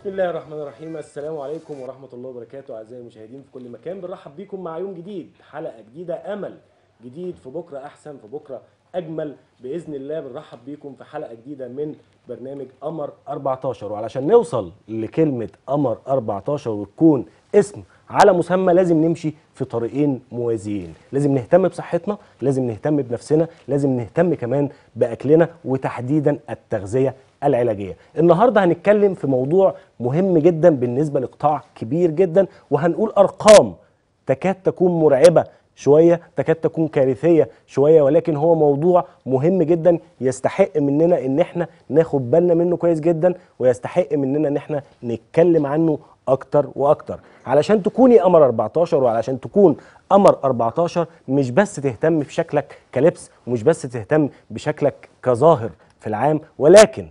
بسم الله الرحمن الرحيم السلام عليكم ورحمة الله وبركاته أعزائي المشاهدين في كل مكان بنرحب بيكم مع يوم جديد حلقة جديدة أمل جديد في بكرة أحسن في بكرة أجمل بإذن الله بنرحب بيكم في حلقة جديدة من برنامج قمر 14 وعلشان نوصل لكلمة قمر 14 وتكون اسم على مسمى لازم نمشي في طريقين موازيين لازم نهتم بصحتنا لازم نهتم بنفسنا لازم نهتم كمان باكلنا وتحديدا التغذيه العلاجيه النهارده هنتكلم في موضوع مهم جدا بالنسبه لقطاع كبير جدا وهنقول ارقام تكاد تكون مرعبه شويه تكاد تكون كارثيه شويه ولكن هو موضوع مهم جدا يستحق مننا ان احنا ناخد بالنا منه كويس جدا ويستحق مننا ان احنا نتكلم عنه اكتر واكتر علشان تكوني قمر 14 وعلشان تكون قمر 14 مش بس تهتم بشكلك كلبس ومش بس تهتم بشكلك كظاهر في العام ولكن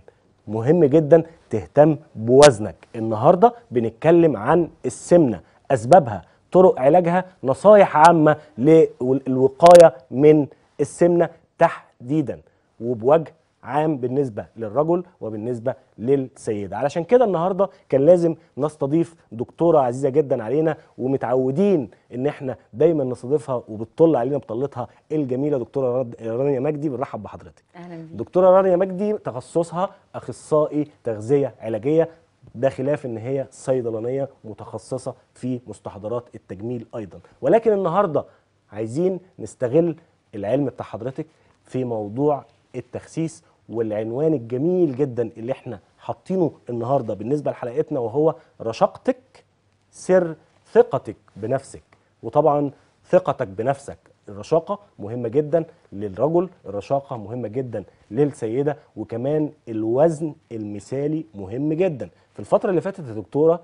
مهم جدا تهتم بوزنك النهارده بنتكلم عن السمنه اسبابها طرق علاجها نصايح عامه للوقايه من السمنه تحديدا وبوجه عام بالنسبة للرجل وبالنسبة للسيدة علشان كده النهاردة كان لازم نستضيف دكتورة عزيزة جدا علينا ومتعودين ان احنا دايما نستضيفها وبتطل علينا بطلتها الجميلة دكتورة رانيا مجدي بنرحب بحضرتك أهلا بيك دكتورة رانيا مجدي تخصصها أخصائي تغذية علاجية ده خلاف ان هي صيدلانيه متخصصه في مستحضرات التجميل ايضا ولكن النهارده عايزين نستغل العلم بتاع حضرتك في موضوع التخسيس والعنوان الجميل جدا اللي احنا حاطينه النهارده بالنسبه لحلقتنا وهو رشقتك سر ثقتك بنفسك وطبعا ثقتك بنفسك الرشاقه مهمه جدا للرجل الرشاقه مهمه جدا للسيده وكمان الوزن المثالي مهم جدا في الفتره اللي فاتت يا دكتوره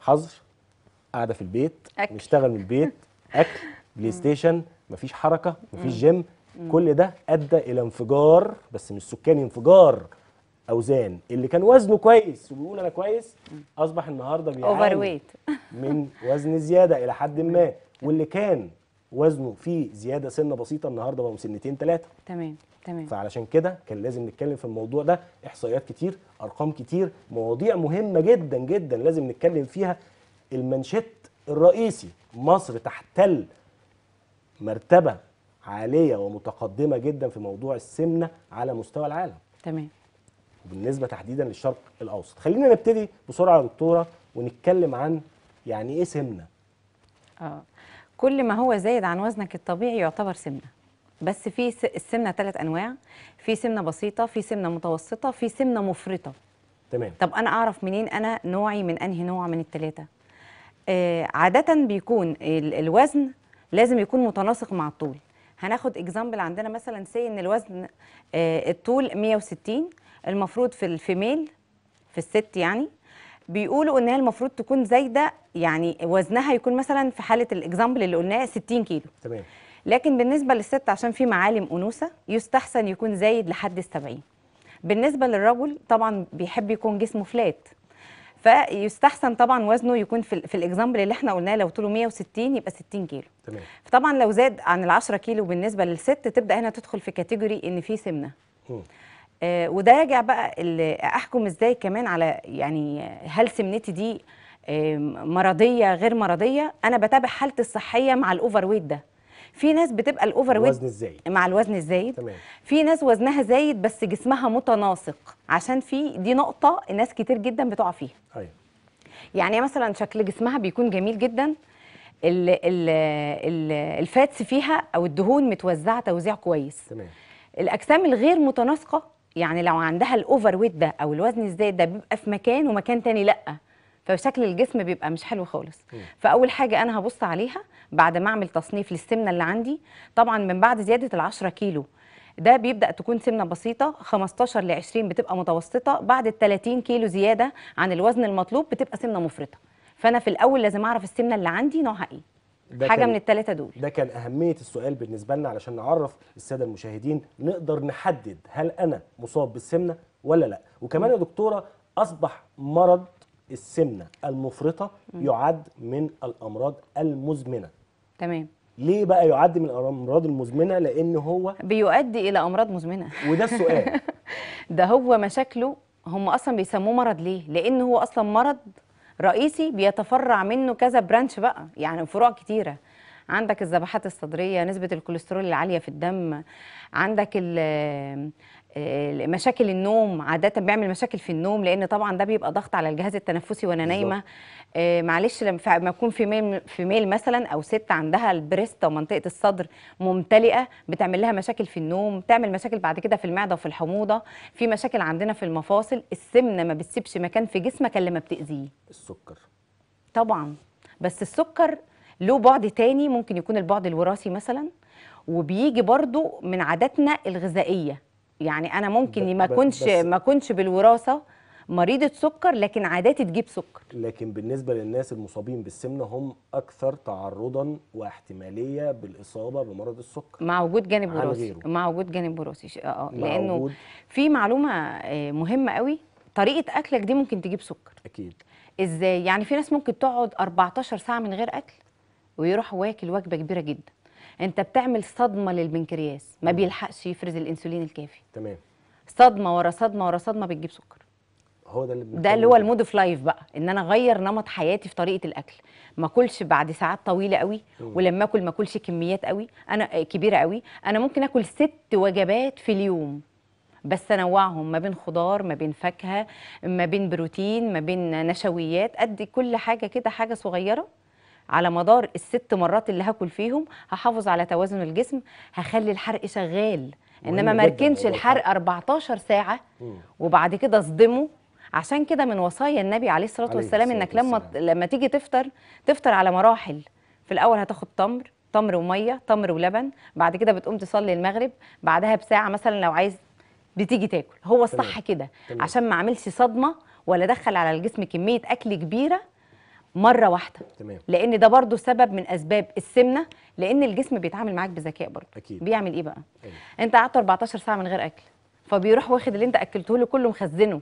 حظر قاعده في البيت أكل. نشتغل من البيت اكل بلاي ستيشن مفيش حركه مفيش جيم كل ده ادى الى انفجار بس مش سكاني انفجار اوزان اللي كان وزنه كويس وبيقول انا كويس اصبح النهارده بيعاني من وزن زياده الى حد ما واللي كان وزنه فيه زياده سنه بسيطه النهارده بقوا سنتين ثلاثه تمام تمام فعلشان كده كان لازم نتكلم في الموضوع ده احصائيات كتير ارقام كتير مواضيع مهمه جدا جدا لازم نتكلم فيها المنشط الرئيسي مصر تحتل مرتبه عاليه ومتقدمه جدا في موضوع السمنه على مستوى العالم تمام وبالنسبه تحديدا للشرق الاوسط خلينا نبتدي بسرعه يا دكتوره ونتكلم عن يعني ايه سمنه اه كل ما هو زايد عن وزنك الطبيعي يعتبر سمنه بس في السمنه ثلاث انواع في سمنه بسيطه في سمنه متوسطه في سمنه مفرطه تمام طب انا اعرف منين انا نوعي من انهي نوع من الثلاثه آه عاده بيكون الوزن لازم يكون متناسق مع الطول هناخد اكزامبل عندنا مثلا سي ان الوزن آه، الطول 160 المفروض في الفيميل في الست يعني بيقولوا ان هي المفروض تكون زايده يعني وزنها يكون مثلا في حاله الاكزامبل اللي قلناه 60 كيلو تمام لكن بالنسبه للست عشان في معالم انوثه يستحسن يكون زايد لحد ال 70 بالنسبه للرجل طبعا بيحب يكون جسمه فلات فيستحسن طبعا وزنه يكون في, في الاكزامبل اللي احنا قلناه لو طوله 160 يبقى 60 كيلو تمام فطبعا لو زاد عن ال 10 كيلو بالنسبه للست تبدا هنا تدخل في كاتيجوري ان في سمنه آه وده راجع بقى احكم ازاي كمان على يعني هل سمنتي دي آه، مرضيه غير مرضيه انا بتابع حالتي الصحيه مع الاوفر ويت ده في ناس بتبقى الاوفر ويت الوزن الزايد مع الوزن الزايد تمام في ناس وزنها زايد بس جسمها متناسق عشان في دي نقطه ناس كتير جدا بتقع فيها ايوه يعني مثلا شكل جسمها بيكون جميل جدا الفاتس فيها او الدهون متوزعه توزيع كويس تمام الاجسام الغير متناسقه يعني لو عندها الاوفر ويت ده او الوزن الزايد ده بيبقى في مكان ومكان تاني لا فشكل الجسم بيبقى مش حلو خالص م. فاول حاجه انا هبص عليها بعد ما اعمل تصنيف للسمنه اللي عندي طبعا من بعد زياده ال 10 كيلو ده بيبدا تكون سمنه بسيطه 15 ل 20 بتبقى متوسطه بعد ال 30 كيلو زياده عن الوزن المطلوب بتبقى سمنه مفرطه فانا في الاول لازم اعرف السمنه اللي عندي نوعها ايه حاجه كان من الثلاثه دول ده كان اهميه السؤال بالنسبه لنا علشان نعرف الساده المشاهدين نقدر نحدد هل انا مصاب بالسمنه ولا لا وكمان يا دكتوره اصبح مرض السمنه المفرطه يعد من الامراض المزمنه تمام ليه بقى يعد من الامراض المزمنه لان هو بيؤدي الى امراض مزمنه وده السؤال ده هو مشاكله هم اصلا بيسموه مرض ليه لان هو اصلا مرض رئيسي بيتفرع منه كذا برانش بقى يعني فروع كتيره عندك الذبحات الصدريه نسبه الكوليسترول العاليه في الدم عندك آه، مشاكل النوم عاده بيعمل مشاكل في النوم لان طبعا ده بيبقى ضغط على الجهاز التنفسي وانا نايمه آه، معلش لما اكون في ميل في ميل مثلا او ست عندها البريستا ومنطقه الصدر ممتلئه بتعمل لها مشاكل في النوم تعمل مشاكل بعد كده في المعده وفي الحموضه في مشاكل عندنا في المفاصل السمنه ما بتسيبش مكان في جسمك الا ما بتاذيه السكر طبعا بس السكر له بعد تاني ممكن يكون البعد الوراثي مثلا وبيجي برضو من عاداتنا الغذائيه يعني انا ممكن ما كنتش ما كنتش بالوراثه مريضه سكر لكن عاداتي تجيب سكر لكن بالنسبه للناس المصابين بالسمنه هم اكثر تعرضا واحتماليه بالاصابه بمرض السكر مع وجود جانب وراثي مع وجود جانب وراثي اه, آه. لانه وجود... في معلومه آه، مهمه قوي طريقه اكلك دي ممكن تجيب سكر اكيد ازاي يعني في ناس ممكن تقعد 14 ساعه من غير اكل ويروح واكل وجبه كبيره جدا انت بتعمل صدمه للبنكرياس ما بيلحقش يفرز الانسولين الكافي تمام صدمه ورا صدمه ورا صدمه بتجيب سكر هو ده اللي ده اللي هو المود اوف لايف بقى ان انا اغير نمط حياتي في طريقه الاكل ما اكلش بعد ساعات طويله قوي ولما اكل ما اكلش كميات قوي انا آه، كبيره قوي انا ممكن اكل ست وجبات في اليوم بس انوعهم ما بين خضار ما بين فاكهه ما بين بروتين ما بين نشويات ادي كل حاجه كده حاجه صغيره على مدار الست مرات اللي هاكل فيهم هحافظ على توازن الجسم هخلي الحرق شغال انما ما اركنش الحرق 14 ساعه وبعد كده اصدمه عشان كده من وصايا النبي عليه الصلاه والسلام انك لما لما تيجي تفطر تفطر على مراحل في الاول هتاخد تمر تمر وميه تمر ولبن بعد كده بتقوم تصلي المغرب بعدها بساعه مثلا لو عايز بتيجي تاكل هو الصح كده عشان ما اعملش صدمه ولا ادخل على الجسم كميه اكل كبيره مره واحده تمام لان ده برضو سبب من اسباب السمنه لان الجسم بيتعامل معاك بذكاء برضو أكيد. بيعمل ايه بقى أيه. انت قعدت 14 ساعه من غير اكل فبيروح واخد اللي انت اكلته له كله مخزنه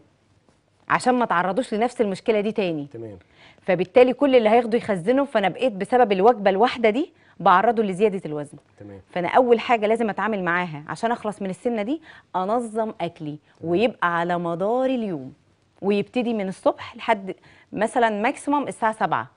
عشان ما تعرضوش لنفس المشكله دي تاني تمام فبالتالي كل اللي هياخده يخزنه فانا بقيت بسبب الوجبه الواحده دي بعرضه لزياده الوزن تمام فانا اول حاجه لازم اتعامل معاها عشان اخلص من السمنه دي انظم اكلي تمام. ويبقى على مدار اليوم ويبتدي من الصبح لحد مثلا ماكسيموم الساعه 7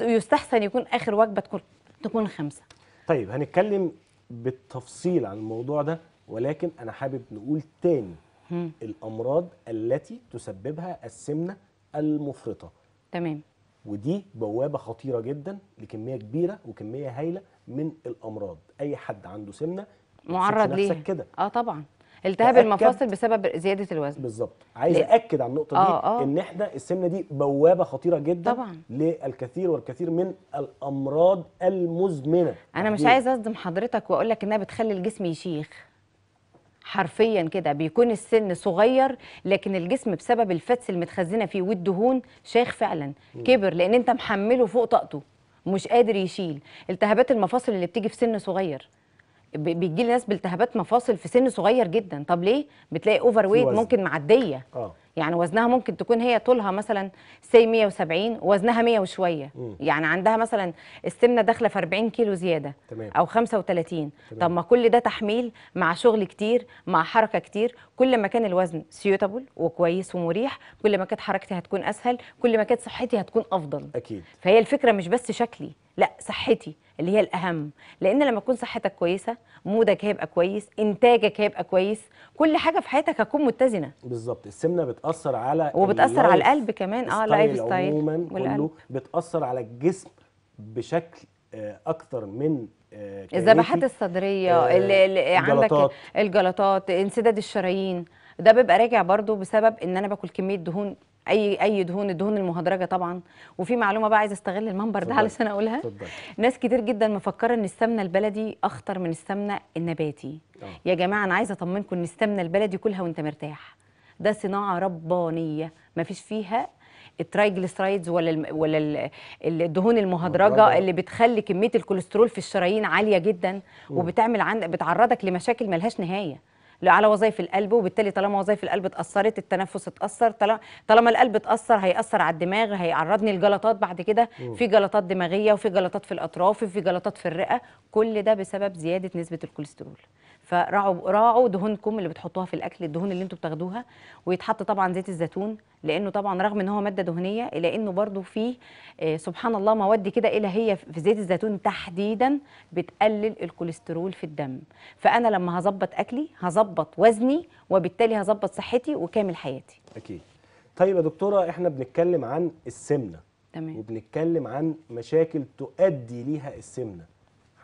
ويستحسن يكون اخر وجبه تكون تكون 5 طيب هنتكلم بالتفصيل عن الموضوع ده ولكن انا حابب نقول تاني هم. الامراض التي تسببها السمنه المفرطه تمام ودي بوابه خطيره جدا لكميه كبيره وكميه هايله من الامراض اي حد عنده سمنه معرض ليه كده اه طبعا التهاب المفاصل بسبب زياده الوزن بالظبط عايز ليه؟ اكد على النقطه دي آه،, آه. ان احنا السمنه دي بوابه خطيره جدا طبعا. للكثير والكثير من الامراض المزمنه انا مش عايزه اصدم حضرتك واقول لك انها بتخلي الجسم يشيخ حرفيا كده بيكون السن صغير لكن الجسم بسبب الفاتس المتخزنه فيه والدهون شيخ فعلا م. كبر لان انت محمله فوق طاقته مش قادر يشيل التهابات المفاصل اللي بتيجي في سن صغير بيجي لي ناس بالتهابات مفاصل في سن صغير جدا طب ليه بتلاقي اوفر ويت ممكن معديه اه يعني وزنها ممكن تكون هي طولها مثلا سي 170 وزنها 100 وشويه مم. يعني عندها مثلا السمنه داخله في 40 كيلو زياده تمام. او 35 تمام. طب ما كل ده تحميل مع شغل كتير مع حركه كتير كل ما كان الوزن سيوتابل وكويس ومريح كل ما كانت حركتي هتكون اسهل كل ما كانت صحتي هتكون افضل اكيد فهي الفكره مش بس شكلي لا صحتي اللي هي الاهم لان لما تكون صحتك كويسه مودك هيبقى كويس انتاجك هيبقى كويس كل حاجه في حياتك هتكون متزنه بالظبط السمنه بت... بتاثر على وبتاثر على القلب كمان اه لايف ستايل عموما كله بتاثر على الجسم بشكل آه، اكثر من آه، الذبحات الصدريه آه، اللي عندك الجلطات انسداد الشرايين ده بيبقى راجع برضو بسبب ان انا باكل كميه دهون اي اي دهون الدهون المهدرجه طبعا وفي معلومه بقى عايزه استغل المنبر ده علشان اقولها صدق. ناس كتير جدا مفكره ان السمنه البلدي اخطر من السمنه النباتي أوه. يا جماعه انا عايزه اطمنكم ان السمنه البلدي كلها وانت مرتاح ده صناعه ربانيه ما فيش فيها الترايجليسترايدز ولا ولا الدهون المهدرجه اللي بتخلي كميه الكوليسترول في الشرايين عاليه جدا وبتعمل عندك بتعرضك لمشاكل ملهاش نهايه على وظائف القلب وبالتالي طالما وظائف القلب اتاثرت التنفس اتاثر طالما القلب اتاثر هياثر على الدماغ هيعرضني لجلطات بعد كده في جلطات دماغيه وفي جلطات في الاطراف وفي جلطات في الرئه كل ده بسبب زياده نسبه الكوليسترول فراعوا راعوا دهونكم اللي بتحطوها في الاكل الدهون اللي انتوا بتاخدوها ويتحط طبعا زيت الزيتون لانه طبعا رغم ان هو ماده دهنيه الا انه برضو فيه آه، سبحان الله مواد كده هي في زيت الزيتون تحديدا بتقلل الكوليسترول في الدم فانا لما هظبط اكلي هظبط وزني وبالتالي هظبط صحتي وكامل حياتي اكيد طيب يا دكتوره احنا بنتكلم عن السمنه تمام وبنتكلم عن مشاكل تؤدي ليها السمنه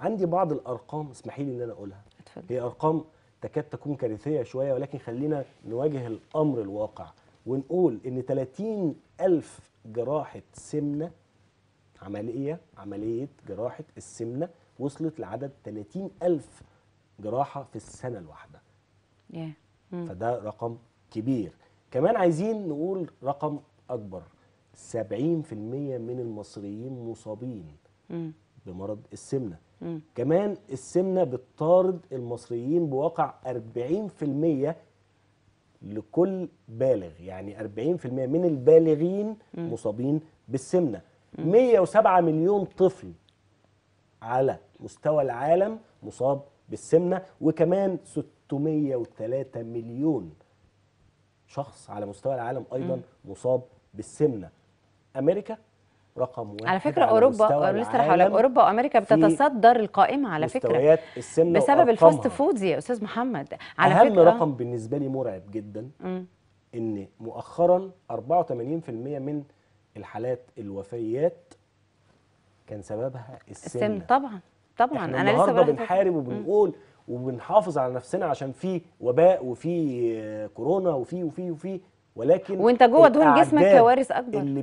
عندي بعض الارقام اسمحي لي ان انا اقولها تفضل. هي ارقام تكاد تكون كارثيه شويه ولكن خلينا نواجه الامر الواقع ونقول ان 30 ألف جراحه سمنه عمليه عمليه جراحه السمنه وصلت لعدد 30 ألف جراحه في السنه الواحده. yeah. فده رقم كبير. كمان عايزين نقول رقم اكبر 70% من المصريين مصابين mm. بمرض السمنه. مم. كمان السمنه بتطارد المصريين بواقع 40% لكل بالغ يعني 40% من البالغين مم. مصابين بالسمنه مم. 107 مليون طفل على مستوى العالم مصاب بالسمنه وكمان 603 مليون شخص على مستوى العالم ايضا مصاب بالسمنه امريكا رقم واحد على فكره اوروبا لسه حوالك اوروبا وامريكا بتتصدر القائمه على فكره مستويات السمنه بسبب الفاست فودز يا استاذ محمد على أهم فكره رقم بالنسبه لي مرعب جدا مم. ان مؤخرا 84% من الحالات الوفيات كان سببها السمنه السم طبعا طبعا انا لسه بنحارب وبنقول مم. وبنحافظ على نفسنا عشان في وباء وفي آه، كورونا وفي وفي وفي ولكن وانت جوه دهون جسمك كوارث اكبر اللي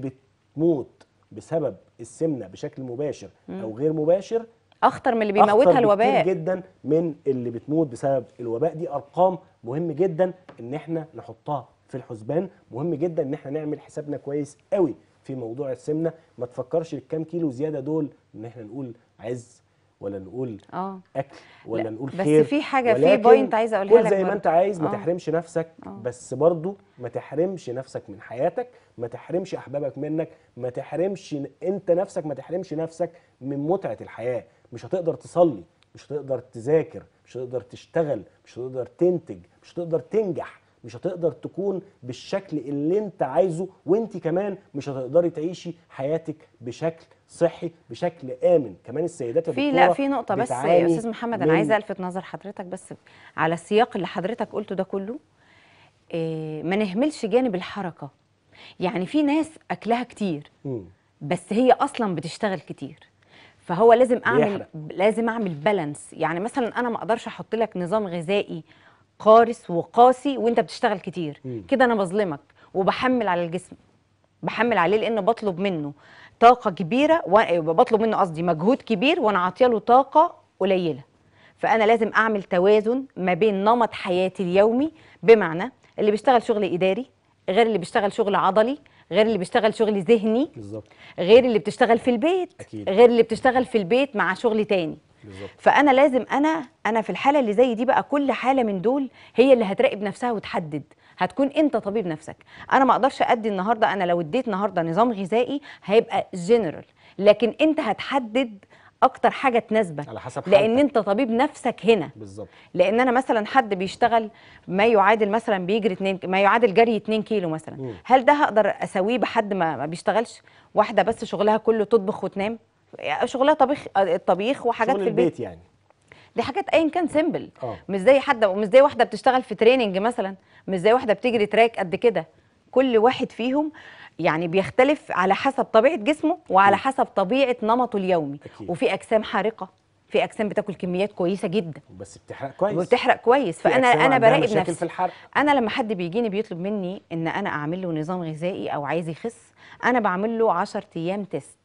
بتموت بسبب السمنه بشكل مباشر او غير مباشر اخطر من اللي بيموتها الوباء جدا من اللي بتموت بسبب الوباء دي ارقام مهم جدا ان احنا نحطها في الحسبان مهم جدا ان احنا نعمل حسابنا كويس قوي في موضوع السمنه ما تفكرش الكام كيلو زياده دول ان احنا نقول عز ولا نقول آه. اكل ولا لا. نقول خير بس في حاجه في بوينت عايزه اقولها قول لك زي ما انت عايز ما آه. تحرمش نفسك آه. بس برضو ما تحرمش نفسك من حياتك ما تحرمش احبابك منك ما تحرمش انت نفسك ما تحرمش نفسك من متعه الحياه مش هتقدر تصلي مش هتقدر تذاكر مش هتقدر تشتغل مش هتقدر تنتج مش هتقدر تنجح مش هتقدر تكون بالشكل اللي انت عايزه وانت كمان مش هتقدري تعيشي حياتك بشكل صحي بشكل امن كمان السيدات في لا في نقطه بس يا استاذ محمد انا عايزه الفت نظر حضرتك بس على السياق اللي حضرتك قلته ده كله إيه ما نهملش جانب الحركه يعني في ناس اكلها كتير بس هي اصلا بتشتغل كتير فهو لازم اعمل يحرق. لازم اعمل بالانس يعني مثلا انا ما اقدرش احط لك نظام غذائي قارس وقاسي وانت بتشتغل كتير كده انا بظلمك وبحمل على الجسم بحمل عليه لان بطلب منه طاقه كبيره وبطلب منه قصدي مجهود كبير وانا عاطيه له طاقه قليله فانا لازم اعمل توازن ما بين نمط حياتي اليومي بمعنى اللي بيشتغل شغل اداري غير اللي بيشتغل شغل عضلي غير اللي بيشتغل شغل ذهني بالظبط غير اللي بتشتغل في البيت أكيد. غير اللي بتشتغل في البيت مع شغل تاني بالزبط. فانا لازم انا انا في الحاله اللي زي دي بقى كل حاله من دول هي اللي هتراقب نفسها وتحدد هتكون انت طبيب نفسك انا ما اقدرش ادي النهارده انا لو اديت النهارده نظام غذائي هيبقى جنرال لكن انت هتحدد اكتر حاجه تناسبك على حسب حالتك. لان انت طبيب نفسك هنا بالظبط لان انا مثلا حد بيشتغل ما يعادل مثلا بيجري 2 ما يعادل جري 2 كيلو مثلا م. هل ده هقدر اسويه بحد ما, ما بيشتغلش واحده بس شغلها كله تطبخ وتنام يعني شغلها طبيخ الطبيخ وحاجات شغل في البيت, البيت يعني دي حاجات ايا كان سيمبل آه. مش زي حد مش زي واحده بتشتغل في تريننج مثلا مش زي واحده بتجري تراك قد كده كل واحد فيهم يعني بيختلف على حسب طبيعه جسمه وعلى حسب طبيعه نمطه اليومي أكيد. وفي اجسام حارقه في اجسام بتاكل كميات كويسه جدا بس بتحرق كويس بتحرق كويس فانا انا براقب نفسي في الحرق. انا لما حد بيجيني بيطلب مني ان انا اعمل له نظام غذائي او عايز يخس انا بعمل له 10 ايام تيست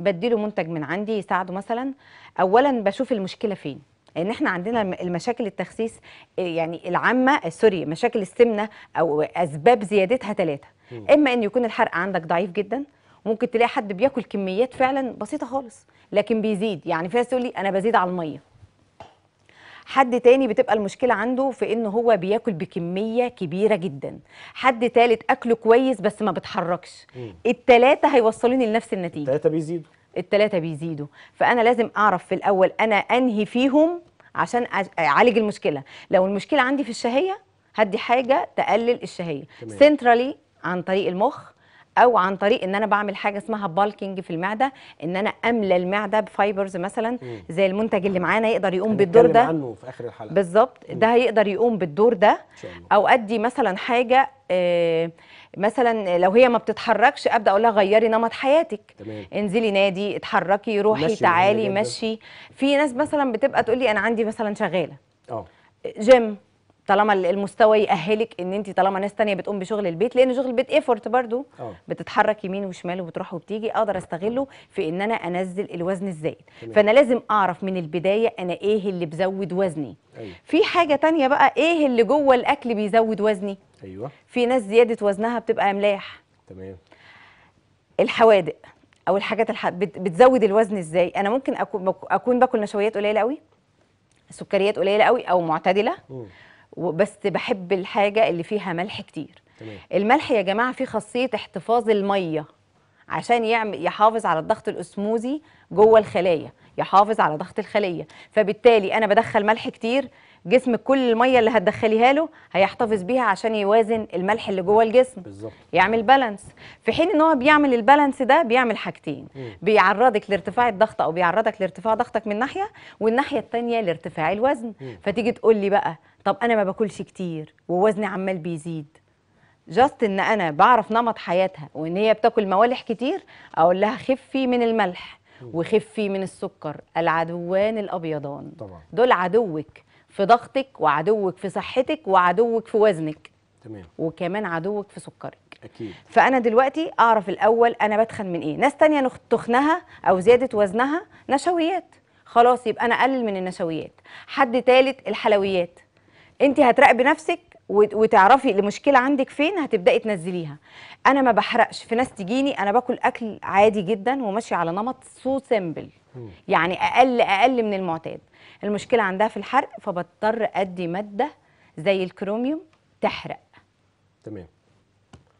بديله منتج من عندي يساعده مثلا اولا بشوف المشكله فين ان احنا عندنا المشاكل التخسيس آه، يعني العامه آه، سوري مشاكل السمنه او اسباب زيادتها ثلاثه اما ان يكون الحرق عندك ضعيف جدا ممكن تلاقي حد بياكل كميات فعلا بسيطه خالص لكن بيزيد يعني في ناس تقول لي انا بزيد على الميه حد تاني بتبقى المشكله عنده في ان هو بياكل بكميه كبيره جدا حد تالت اكله كويس بس ما بتحركش التلاته هيوصلوني لنفس النتيجه التلاته بيزيدوا التلاته بيزيدوا فانا لازم اعرف في الاول انا انهي فيهم عشان اعالج المشكله لو المشكله عندي في الشهيه هدي حاجه تقلل الشهيه سنترالي عن طريق المخ او عن طريق ان انا بعمل حاجه اسمها بالكينج في المعده ان انا املى المعده بفايبرز مثلا زي المنتج اللي معانا يقدر يقوم بالدور ده عنه في اخر الحلقه بالظبط ده هيقدر يقوم بالدور ده او ادي مثلا حاجه آه، مثلا لو هي ما بتتحركش ابدا اقول لها غيري نمط حياتك تمام. انزلي نادي اتحركي روحي مشي تعالي مشي في ناس مثلا بتبقى تقول لي انا عندي مثلا شغاله اه جيم طالما المستوى يأهلك ان انت طالما ناس تانية بتقوم بشغل البيت لان شغل البيت ايفورت برضو أوه. بتتحرك يمين وشمال وبتروح وبتيجي اقدر استغله آه. في ان انا انزل الوزن الزايد فانا لازم اعرف من البدايه انا ايه اللي بزود وزني أيوة. في حاجه تانية بقى ايه اللي جوه الاكل بيزود وزني ايوه في ناس زياده وزنها بتبقى املاح تمام الحوادق او الحاجات الح... بت... بتزود الوزن ازاي انا ممكن اكون اكون باكل نشويات قليله قوي سكريات قليله قوي او معتدله م. بس بحب الحاجه اللي فيها ملح كتير تمام. الملح يا جماعه فيه خاصيه احتفاظ الميه عشان يعمل يحافظ على الضغط الاسموزي جوه الخلايا يحافظ على ضغط الخليه فبالتالي انا بدخل ملح كتير جسم كل الميه اللي هتدخليها له هيحتفظ بيها عشان يوازن الملح اللي جوه الجسم بالزبط. يعمل بالانس في حين ان هو بيعمل البالانس ده بيعمل حاجتين مم. بيعرضك لارتفاع الضغط او بيعرضك لارتفاع ضغطك من ناحيه والناحيه التانية لارتفاع الوزن مم. فتيجي تقول لي بقى طب انا ما باكلش كتير ووزني عمال بيزيد جاست ان انا بعرف نمط حياتها وان هي بتاكل موالح كتير اقول لها خفي من الملح وخفي من السكر العدوان الابيضان طبعا. دول عدوك في ضغطك وعدوك في صحتك وعدوك في وزنك تمام وكمان عدوك في سكرك اكيد فانا دلوقتي اعرف الاول انا بتخن من ايه ناس تانية تخنها او زياده وزنها نشويات خلاص يبقى انا اقلل من النشويات حد تالت الحلويات انت هتراقبي نفسك وتعرفي المشكله عندك فين هتبداي تنزليها انا ما بحرقش في ناس تجيني انا باكل اكل عادي جدا وماشي على نمط سو so سيمبل يعني اقل اقل من المعتاد المشكله عندها في الحرق فبضطر ادي ماده زي الكروميوم تحرق تمام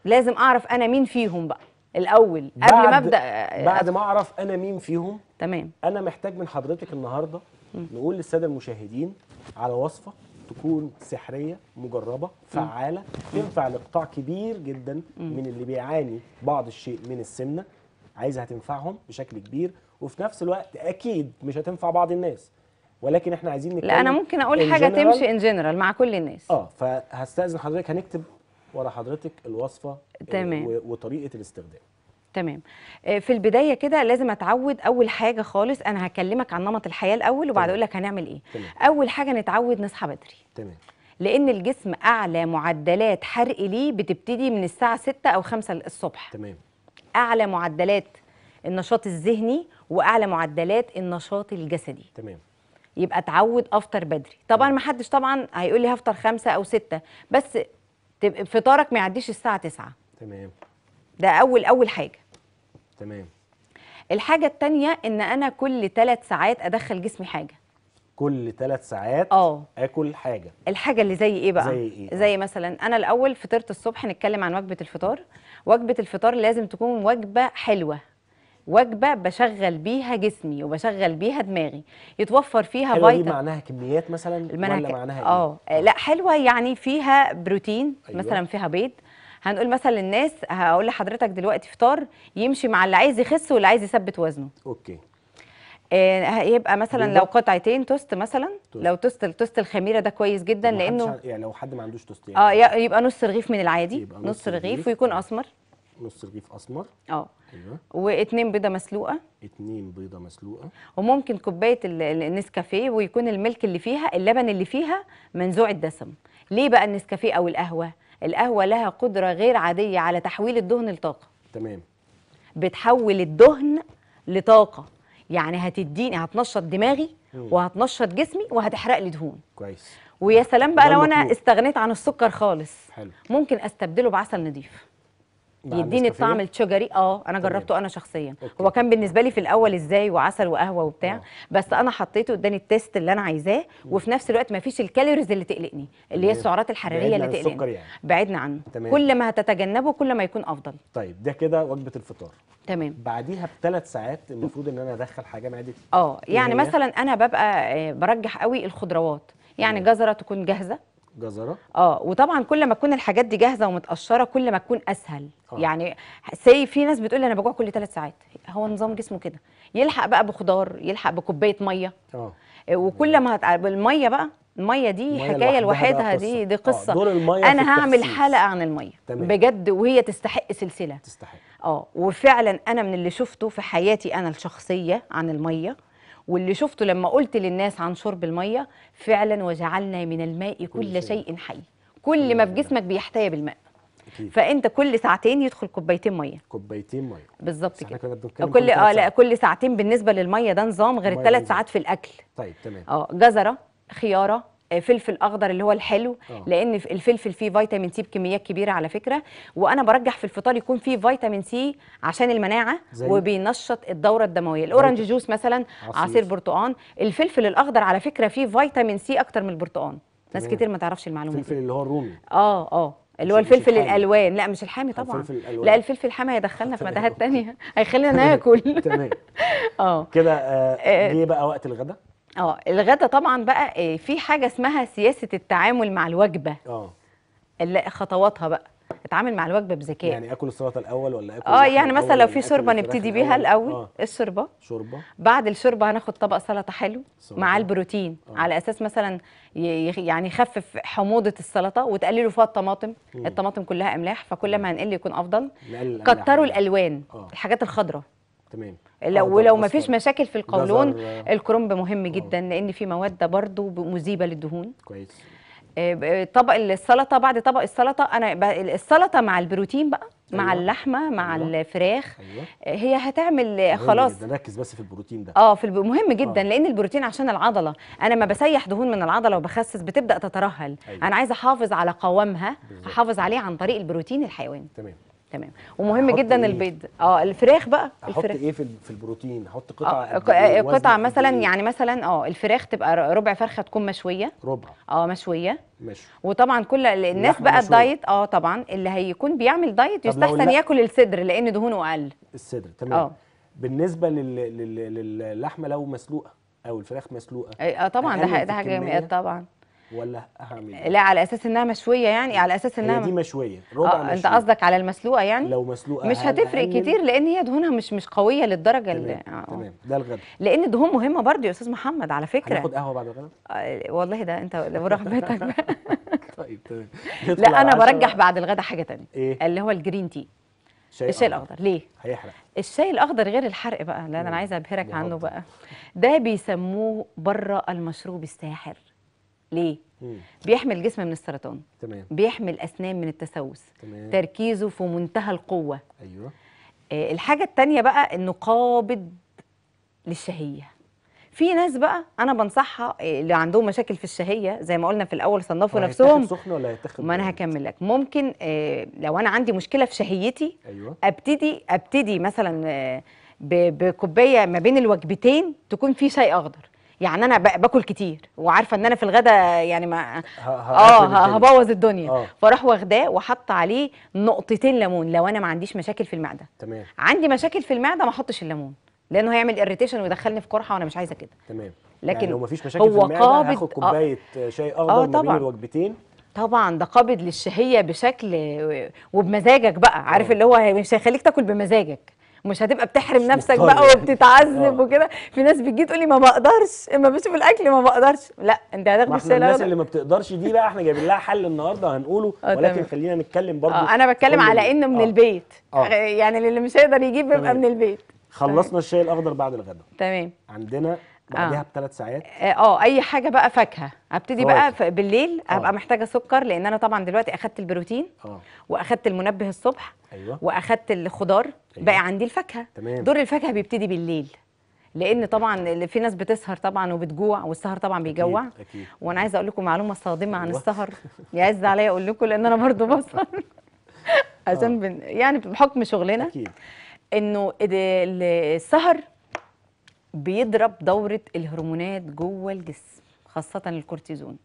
لازم اعرف انا مين فيهم بقى الاول قبل ما ابدا بعد ما اعرف انا مين فيهم تمام انا محتاج من حضرتك النهارده نقول للساده المشاهدين على وصفه تكون سحريه مجربه فعاله تنفع لقطاع كبير جدا من اللي بيعاني بعض الشيء من السمنه عايزها تنفعهم بشكل كبير وفي نفس الوقت اكيد مش هتنفع بعض الناس ولكن احنا عايزين نتكلم لا انا ممكن اقول حاجه تمشي ان جنرال مع كل الناس اه فهستاذن حضرتك هنكتب ورا حضرتك الوصفه آه، تمام وطريقه الاستخدام تمام آه، في البدايه كده لازم اتعود اول حاجه خالص انا هكلمك عن نمط الحياه الاول وبعد اقول لك هنعمل ايه تمام. اول حاجه نتعود نصحى بدري تمام لان الجسم اعلى معدلات حرق ليه بتبتدي من الساعه 6 او 5 الصبح تمام اعلى معدلات النشاط الذهني واعلى معدلات النشاط الجسدي تمام يبقى اتعود افطر بدري طبعا ما حدش طبعا هيقول لي هفطر خمسة او ستة بس فطارك ما يعديش الساعه 9 تمام ده اول اول حاجه تمام الحاجه الثانيه ان انا كل ثلاث ساعات ادخل جسمي حاجه كل ثلاث ساعات اه اكل حاجه الحاجه اللي زي ايه بقى زي إيه؟ آه. زي مثلا انا الاول فطرت الصبح نتكلم عن وجبه الفطار وجبه الفطار لازم تكون وجبه حلوه وجبه بشغل بيها جسمي وبشغل بيها دماغي يتوفر فيها حلوة دي معناها كميات مثلا ولا معناها ايه آه. اه لا حلوه يعني فيها بروتين أيوة. مثلا فيها بيض هنقول مثلا للناس هقول لحضرتك دلوقتي فطار يمشي مع اللي عايز يخس واللي عايز يثبت وزنه اوكي آه يبقى مثلا لو قطعتين توست مثلا توست. لو توست التوست الخميره ده كويس جدا لانه يعني لو حد ما عندوش توست يعني اه يبقى نص رغيف من العادي يبقى نص رغيف ويكون اسمر نص رغيف اسمر اه ايوه واثنين بيضه مسلوقه اتنين بيضه مسلوقه وممكن كوبايه النسكافيه ويكون الملك اللي فيها اللبن اللي فيها منزوع الدسم ليه بقى النسكافيه او القهوه القهوه لها قدره غير عاديه على تحويل الدهن لطاقه تمام بتحول الدهن لطاقه يعني هتديني هتنشط دماغي وهتنشط جسمي وهتحرق لي دهون كويس ويا سلام بقى لو انا استغنيت عن السكر خالص حلو. ممكن استبدله بعسل نضيف يديني الطعم الشجري اه انا جربته انا شخصيا أوكي. هو كان بالنسبه لي في الاول ازاي وعسل وقهوه وبتاع أوه. بس انا حطيته اداني التيست اللي انا عايزاه وفي نفس الوقت ما فيش الكالوريز اللي تقلقني اللي هي السعرات الحراريه اللي تقلقني يعني. بعدنا عنه تمام. كل ما هتتجنبه كل ما يكون افضل طيب ده كده وجبه الفطار تمام بعديها بثلاث ساعات المفروض ان انا ادخل حاجه معدتي اه يعني مثلا انا ببقى آه، برجح قوي الخضروات يعني جزره تكون جاهزه جزره اه وطبعا كل ما تكون الحاجات دي جاهزه ومتقشره كل ما تكون اسهل آه. يعني سي في ناس بتقول انا بجوع كل ثلاث ساعات هو نظام جسمه كده يلحق بقى بخضار يلحق بكوبايه ميه اه, آه، وكل ما هت... الميه بقى الميه دي حكايه لوحدها دي دي آه، قصه آه. دور المية انا هعمل التحسيس. حلقه عن الميه تمام. بجد وهي تستحق سلسله تستحق اه وفعلا انا من اللي شفته في حياتي انا الشخصيه عن الميه واللي شفته لما قلت للناس عن شرب الميه فعلا وجعلنا من الماء كل شيء حي كل ما في جسمك بيحتاج بالماء أكيد. فانت كل ساعتين يدخل كوبايتين ميه كوبايتين ميه بالظبط كده كل اه لا كل ساعتين بالنسبه للميه ده نظام غير الثلاث ساعات في الاكل طيب تمام اه جزره خياره فلفل اخضر اللي هو الحلو أوه. لان الفلفل فيه فيتامين سي بكميات كبيره على فكره وانا برجح في الفطار يكون فيه فيتامين سي عشان المناعه وبينشط الدوره الدمويه الاورنج جوس مثلا عصير, عصير برتقان الفلفل الاخضر على فكره فيه فيتامين سي اكتر من البرتقان ناس كتير ما تعرفش المعلومه الفلفل دي. اللي هو الرومي اه اه اللي هو الفلفل الالوان لا مش الحامي طبعا الفلفل لا الفلفل الحامي هيدخلنا في متاهات تانية هيخلينا ناكل تمام اه كده آه، آه. جه بقى وقت الغداء اه الغدا طبعا بقى آه، في حاجه اسمها سياسه التعامل مع الوجبه اه خطواتها بقى اتعامل مع الوجبه بذكاء يعني اكل السلطه الاول ولا اكل اه يعني مثلا لو في شوربه نبتدي بيها الاول آه. الشوربه شوربه بعد الشوربه هناخد طبق سلطه حلو سلطة. مع البروتين آه. على اساس مثلا يعني يخفف حموضه السلطه وتقللوا فيها الطماطم مم. الطماطم كلها املاح فكل ما هنقل يكون افضل كتروا الالوان آه. الحاجات الخضراء تمام آه، لو ولو ما فيش مشاكل في القولون الكرنب مهم آه. جدا لان في مواد برضو مذيبه للدهون كويس آه، طبق السلطه بعد طبق السلطه انا السلطه مع البروتين بقى مع أيوة. اللحمه مع أيوة. الفراخ أيوة. هي هتعمل خلاص نركز بس في البروتين ده اه في الب... مهم جدا آه. لان البروتين عشان العضله انا ما بسيح دهون من العضله وبخسس بتبدا تترهل أيوة. انا عايزه احافظ على قوامها احافظ عليه عن طريق البروتين الحيواني تمام تمام ومهم جدا إيه؟ البيض اه الفراخ بقى احط الفراخ. ايه في البروتين احط قطعه آه قطعه مثلا يعني مثلا اه الفراخ تبقى ربع فرخه تكون مشويه ربع اه مشويه ماشي وطبعا كل الناس بقى الدايت اه طبعا اللي هيكون بيعمل دايت يستحسن ياكل الصدر لان دهونه اقل الصدر تمام آه. بالنسبه لل... لل... للحمه لو مسلوقه او الفراخ مسلوقه اه طبعا ده حاجه طبعا ولا هعمل لا على اساس انها مشويه يعني على اساس انها دي مشويه ربع آه مشوية. انت قصدك على المسلوقه يعني لو مسلوقه مش هتفرق كتير لان هي دهونها مش مش قويه للدرجه تمام, اللي آه،, آه. تمام. ده الغدا لان الدهون مهمه برضه يا استاذ محمد على فكره هناخد قهوه بعد الغدا آه والله ده انت برحمتك طيب تمام لا انا برجح بعد الغدا حاجه ثانيه إيه؟ اللي هو الجرين تي الشاي, الشاي الاخضر ليه هيحرق الشاي الاخضر غير الحرق بقى لا انا عايزه ابهرك عنه بقى ده بيسموه بره المشروب الساحر ليه؟ مم. بيحمي الجسم من السرطان تمام بيحمي الاسنان من التسوس تمام. تركيزه في منتهى القوه ايوه آه الحاجه الثانيه بقى انه قابض للشهيه في ناس بقى انا بنصحها آه، اللي عندهم مشاكل في الشهيه زي ما قلنا في الاول صنفوا نفسهم سخن ولا هيتاخد ما انا هكمل لك ممكن آه لو انا عندي مشكله في شهيتي أيوة. ابتدي ابتدي مثلا آه بكوبايه ما بين الوجبتين تكون في شاي اخضر يعني انا باكل كتير وعارفه ان انا في الغدا يعني ما اه هبوظ الدنيا آه. فراح واخداه وحط عليه نقطتين ليمون لو انا ما عنديش مشاكل في المعده تمام عندي مشاكل في المعده ما احطش الليمون لانه هيعمل اريتيشن ويدخلني في قرحه وانا مش عايزه كده تمام لكن يعني لو مفيش مشاكل هو في المعده هاخد آه. كوبايه شاي اخضر آه ما بين الوجبتين طبعا ده قابض للشهيه بشكل وبمزاجك بقى عارف آه. اللي هو مش هيخليك تاكل بمزاجك مش هتبقى بتحرم نفسك بقى يعني. وبتتعذب آه. وكده في ناس بتجي تقول لي ما بقدرش اما بشوف الاكل ما بقدرش لا انت هتاخد الشيء الناس اللي ما بتقدرش دي بقى احنا جايبين لها حل النهارده هنقوله آه، ولكن خلينا نتكلم برضه آه، انا بتكلم على انه من البيت يعني اللي مش هيقدر يجيب بيبقى من البيت خلصنا الشاي الاخضر بعد الغداء تمام عندنا بعديها آه. بثلاث ساعات آه،, اه اي حاجه بقى فاكهه ابتدي بقى طيب. بالليل آه. محتاجه سكر لان انا طبعا دلوقتي اخدت البروتين آه. واخدت المنبه الصبح ايوه واخدت الخضار أيوة. بقى عندي الفاكهه تمام. دور الفاكهه بيبتدي بالليل لان طبعا في ناس بتسهر طبعا وبتجوع والسهر طبعا بيجوع أكيد. أكيد. وانا عايزه اقول لكم معلومه صادمه عن أيوة. السهر يعز عليا اقول لكم لان انا برضو بسهر عشان آه. بن... يعني بحكم شغلنا اكيد انه السهر بيضرب دوره الهرمونات جوه الجسم خاصه الكورتيزون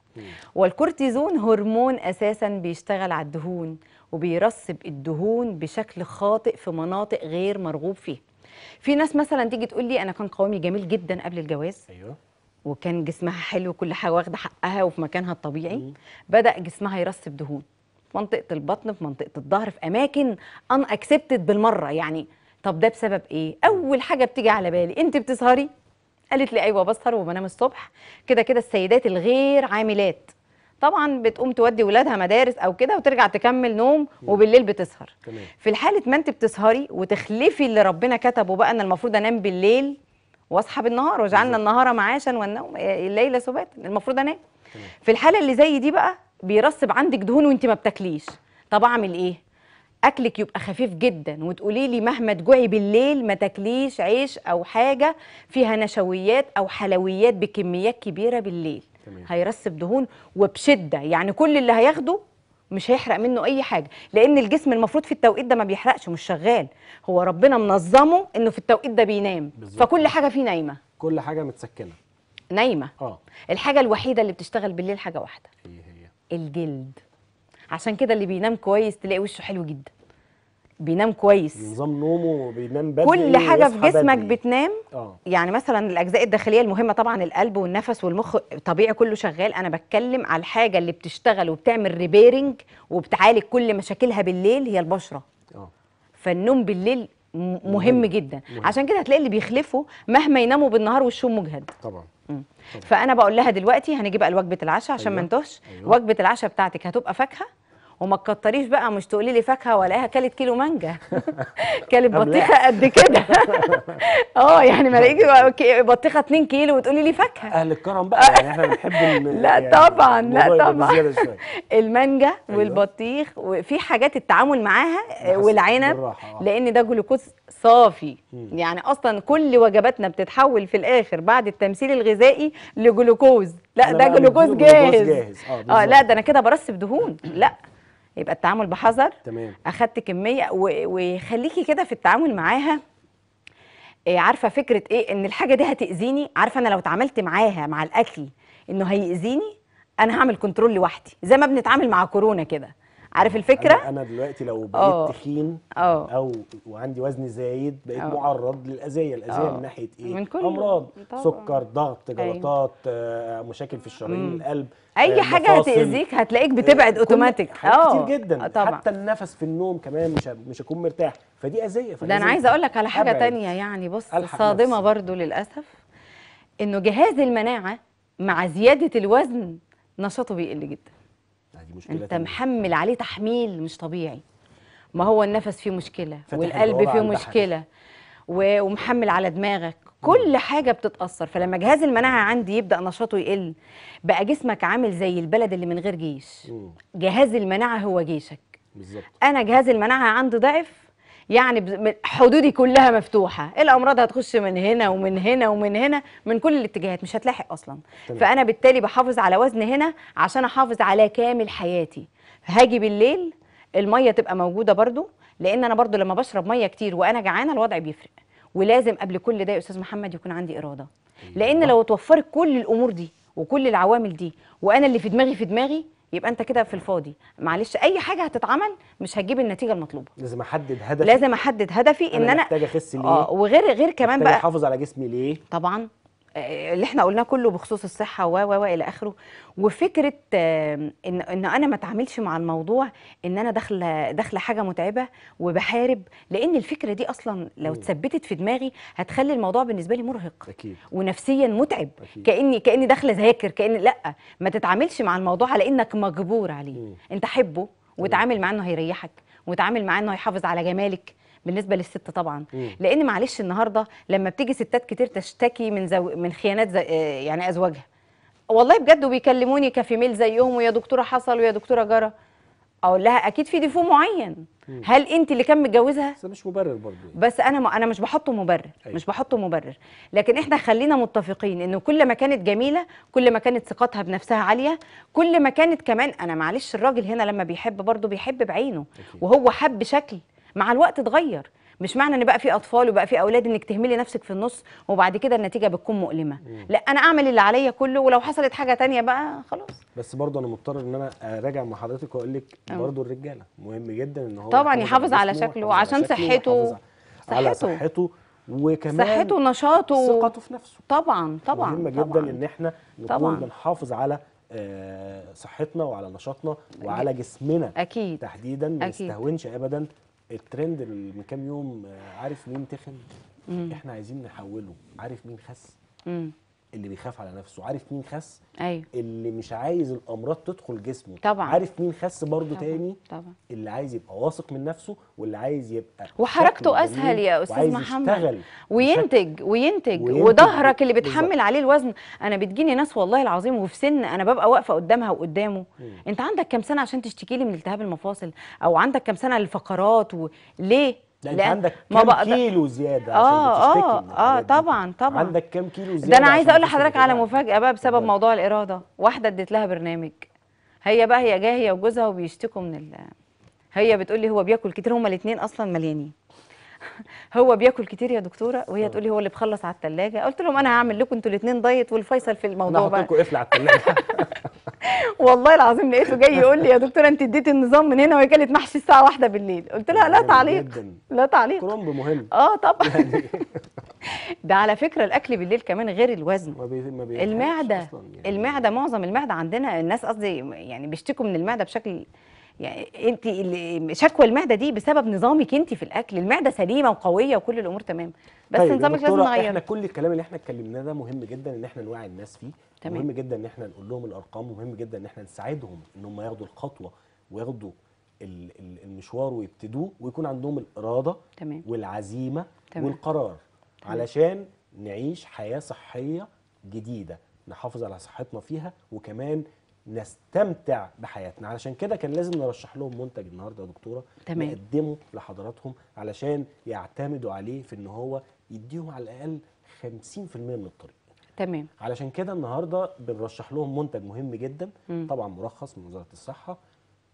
والكورتيزون هرمون اساسا بيشتغل على الدهون وبيرسب الدهون بشكل خاطئ في مناطق غير مرغوب فيها في ناس مثلا تيجي تقول لي انا كان قوامي جميل جدا قبل الجواز ايوه وكان جسمها حلو كل حاجه واخده حقها وفي مكانها الطبيعي مم. بدا جسمها يرسب دهون في منطقه البطن في منطقه الظهر في اماكن ان اكسبتد بالمره يعني طب ده بسبب ايه اول حاجه بتيجي على بالي انت بتسهري قالت لي ايوه بسهر وبنام الصبح كده كده السيدات الغير عاملات طبعا بتقوم تودي ولادها مدارس او كده وترجع تكمل نوم وبالليل بتسهر تمام. في حاله ما انت بتسهري وتخلفي اللي ربنا كتبه بقى ان المفروض انام بالليل واصحى بالنهار وجعلنا النهار معاشا والنوم آه، الليل سباتا المفروض انام في الحاله اللي زي دي بقى بيرسب عندك دهون وانت ما بتاكليش طب اعمل ايه اكلك يبقى خفيف جدا وتقولي لي مهما تجوعي بالليل ما تاكليش عيش او حاجه فيها نشويات او حلويات بكميات كبيره بالليل تمام. هيرسب دهون وبشده يعني كل اللي هياخده مش هيحرق منه اي حاجه لان الجسم المفروض في التوقيت ده ما بيحرقش مش شغال هو ربنا منظمه انه في التوقيت ده بينام بالزبط. فكل حاجه فيه نايمه كل حاجه متسكنه نايمه اه الحاجه الوحيده اللي بتشتغل بالليل حاجه واحده ايه هي الجلد عشان كده اللي بينام كويس تلاقي وشه حلو جدا بينام كويس نظام نومه بينام بدري كل حاجه في جسمك بدلي. بتنام أوه. يعني مثلا الاجزاء الداخليه المهمه طبعا القلب والنفس والمخ طبيعي كله شغال انا بتكلم على الحاجه اللي بتشتغل وبتعمل ريبيرنج وبتعالج كل مشاكلها بالليل هي البشره آه. فالنوم بالليل مهم, مهم جدا مهم. عشان كده هتلاقي اللي بيخلفوا مهما يناموا بالنهار وشهم مجهد طبعا طبعا. فانا بقول لها دلوقتي هنيجي بقى لوجبه العشاء عشان أيوة. ما نتوهش أيوة. وجبه العشاء بتاعتك هتبقى فاكهه وما تكتريش بقى مش تقولي لي فاكهه والاقيها كلت كيلو مانجا كلت بطيخه قد كده اه يعني ما الاقيكي بطيخه 2 كيلو وتقولي لي فاكهه اهل الكرم بقى يعني احنا بنحب لا يعني طبعا لا طبعا المانجا أيوه. والبطيخ وفي حاجات التعامل معاها آه، والعنب آه. لان ده جلوكوز صافي يعني اصلا كل وجباتنا بتتحول في الاخر بعد التمثيل الغذائي لجلوكوز لا ده جلوكوز جاهز, جاهز. اه, آه، لا ده انا كده برسب دهون لا يبقى التعامل بحذر تمام اخدت كميه ويخليكي كده في التعامل معاها آه، عارفه فكره ايه ان الحاجه دي هتاذيني عارفه انا لو اتعاملت معاها مع الاكل انه هيأذيني انا هعمل كنترول لوحدي زي ما بنتعامل مع كورونا كده عارف الفكره أنا, انا دلوقتي لو بقيت آه. تخين آه. او وعندي وزن زايد بقيت أوه. معرض للاذيه الاذيه من ناحيه ايه من كل امراض طبعا. سكر ضغط أيوه. جلطات أيوه. مشاكل في الشرايين القلب اي آه، حاجه هتاذيك هتلاقيك بتبعد آه، اوتوماتيك اه كتير جدا آه، طبعا. حتى النفس في النوم كمان مش مش هكون مرتاح فدي اذيه ده انا عايزه اقول لك على حاجه أبعد. تانية يعني بص صادمه برضو للاسف انه جهاز المناعه مع زياده الوزن نشاطه بيقل جدا دي مشكلة انت محمل عليه تحميل مش طبيعي ما هو النفس فيه مشكله والقلب فيه مشكله ومحمل على دماغك كل حاجه بتتاثر فلما جهاز المناعه عندي يبدا نشاطه يقل بقى جسمك عامل زي البلد اللي من غير جيش جهاز المناعه هو جيشك بالظبط انا جهاز المناعه عندي ضعف يعني حدودي كلها مفتوحه الامراض هتخش من هنا ومن هنا ومن هنا من كل الاتجاهات مش هتلاحق اصلا تمام. فانا بالتالي بحافظ على وزن هنا عشان احافظ على كامل حياتي هاجي بالليل الميه تبقى موجوده برده لان انا برده لما بشرب ميه كتير وانا جعانه الوضع بيفرق ولازم قبل كل ده يا استاذ محمد يكون عندي اراده إيه لان لو اتوفرت كل الامور دي وكل العوامل دي وانا اللي في دماغي في دماغي يبقى انت كده في الفاضي معلش اي حاجه هتتعمل مش هتجيب النتيجه المطلوبه لازم احدد هدفي لازم احدد هدفي أنا ان انا محتاجه اخس آه، ليه اه وغير غير كمان بقى احافظ على جسمي ليه طبعا اللي احنا قلناه كله بخصوص الصحه و و الى اخره وفكره ان ان انا ما اتعاملش مع الموضوع ان انا داخله داخله حاجه متعبه وبحارب لان الفكره دي اصلا لو اتثبتت في دماغي هتخلي الموضوع بالنسبه لي مرهق أكيد. ونفسيا متعب أكيد. كاني كاني داخله ذاكر كان لا ما تتعاملش مع الموضوع على انك مجبور عليه مم. انت حبه وتعامل معاه انه هيريحك وتعامل معاه انه هيحافظ على جمالك بالنسبه للست طبعا مم. لان معلش النهارده لما بتيجي ستات كتير تشتكي من زو... من خيانات زي... يعني ازواجها والله بجد وبيكلموني كفيميل زيهم ويا دكتوره حصل ويا دكتوره جرى اقول لها اكيد في ديفو معين مم. هل انت اللي كان متجوزها بس مش مبرر برضه بس انا م... انا مش بحطه مبرر أيوة. مش بحطه مبرر لكن احنا خلينا متفقين انه كل ما كانت جميله كل ما كانت ثقتها بنفسها عاليه كل ما كانت كمان انا معلش الراجل هنا لما بيحب برضه بيحب بعينه أكيد. وهو حب شكل مع الوقت اتغير مش معنى ان بقى في اطفال وبقى في اولاد انك تهملي نفسك في النص وبعد كده النتيجه بتكون مؤلمه مم. لا انا اعمل اللي عليا كله ولو حصلت حاجه تانية بقى خلاص بس برضه انا مضطر ان انا اراجع مع حضرتك واقول لك برضه الرجاله مهم جدا ان هو طبعا يحافظ على شكله عشان صحته على صحته وكمان صحته ونشاطه ثقته في نفسه طبعا طبعا مهم جدا طبعًا. ان احنا نكون بنحافظ على آه، صحتنا وعلى نشاطنا وعلى جسمنا أكيد. تحديدا ما نستهونش ابدا الترند اللي من كام يوم آه، عارف مين تخن احنا عايزين نحوله عارف مين خس اللي بيخاف على نفسه عارف مين خس أيوه. اللي مش عايز الامراض تدخل جسمه طبعا عارف مين خس برضه تاني طبعا اللي عايز يبقى واثق من نفسه واللي عايز يبقى وحركته اسهل يا استاذ محمد يشتغل وينتج, وينتج وظهرك اللي بتحمل بالزبط. عليه الوزن انا بتجيني ناس والله العظيم وفي سن انا ببقى واقفه قدامها وقدامه م. انت عندك كام سنه عشان تشتكي لي من التهاب المفاصل او عندك كام سنه للفقرات وليه لا انت عندك كام كيلو زياده اه اه يعني اه طبعا طبعا عندك كام كيلو زياده ده انا عايزه اقول لحضرتك على مفاجاه بقى بسبب ده. موضوع الاراده واحده اديت لها برنامج هي بقى هي جايه وجوزها وبيشتكوا من ال... هي بتقول لي هو بياكل كتير هما الاثنين اصلا مليانين هو بياكل كتير يا دكتوره وهي آه. تقول لي هو اللي بخلص على الثلاجه قلت لهم انا هعمل لكم انتوا الاثنين دايت والفيصل في الموضوع بقى لكم قفل على الثلاجه والله العظيم لقيته جاي يقول لي يا دكتوره انت اديتي النظام من هنا وهي كانت محشي الساعه واحدة بالليل قلت لها لا تعليق لا تعليق كرومب مهم اه طبعا يعني ده على فكره الاكل بالليل كمان غير الوزن ما المعده يعني المعده معظم المعده عندنا الناس قصدي يعني بيشتكوا من المعده بشكل يعني انت شكوى المعده دي بسبب نظامك انت في الاكل المعده سليمه وقويه وكل الامور تمام بس طيب نظامك لازم نغير احنا كل الكلام اللي احنا اتكلمناه ده مهم جدا ان احنا نوعي الناس فيه تمام. مهم جدا ان احنا نقول لهم الارقام مهم جدا ان احنا نساعدهم ان هم ياخدوا الخطوه وياخدوا المشوار ويبتدوه ويكون عندهم الاراده تمام. والعزيمه تمام. والقرار تمام. علشان نعيش حياه صحيه جديده نحافظ على صحتنا فيها وكمان نستمتع بحياتنا علشان كده كان لازم نرشح لهم منتج النهارده يا دكتوره تمام. نقدمه لحضراتهم علشان يعتمدوا عليه في ان هو يديهم على الاقل 50% من الطريق تمام علشان كده النهارده بنرشح لهم منتج مهم جدا م. طبعا مرخص من وزاره الصحه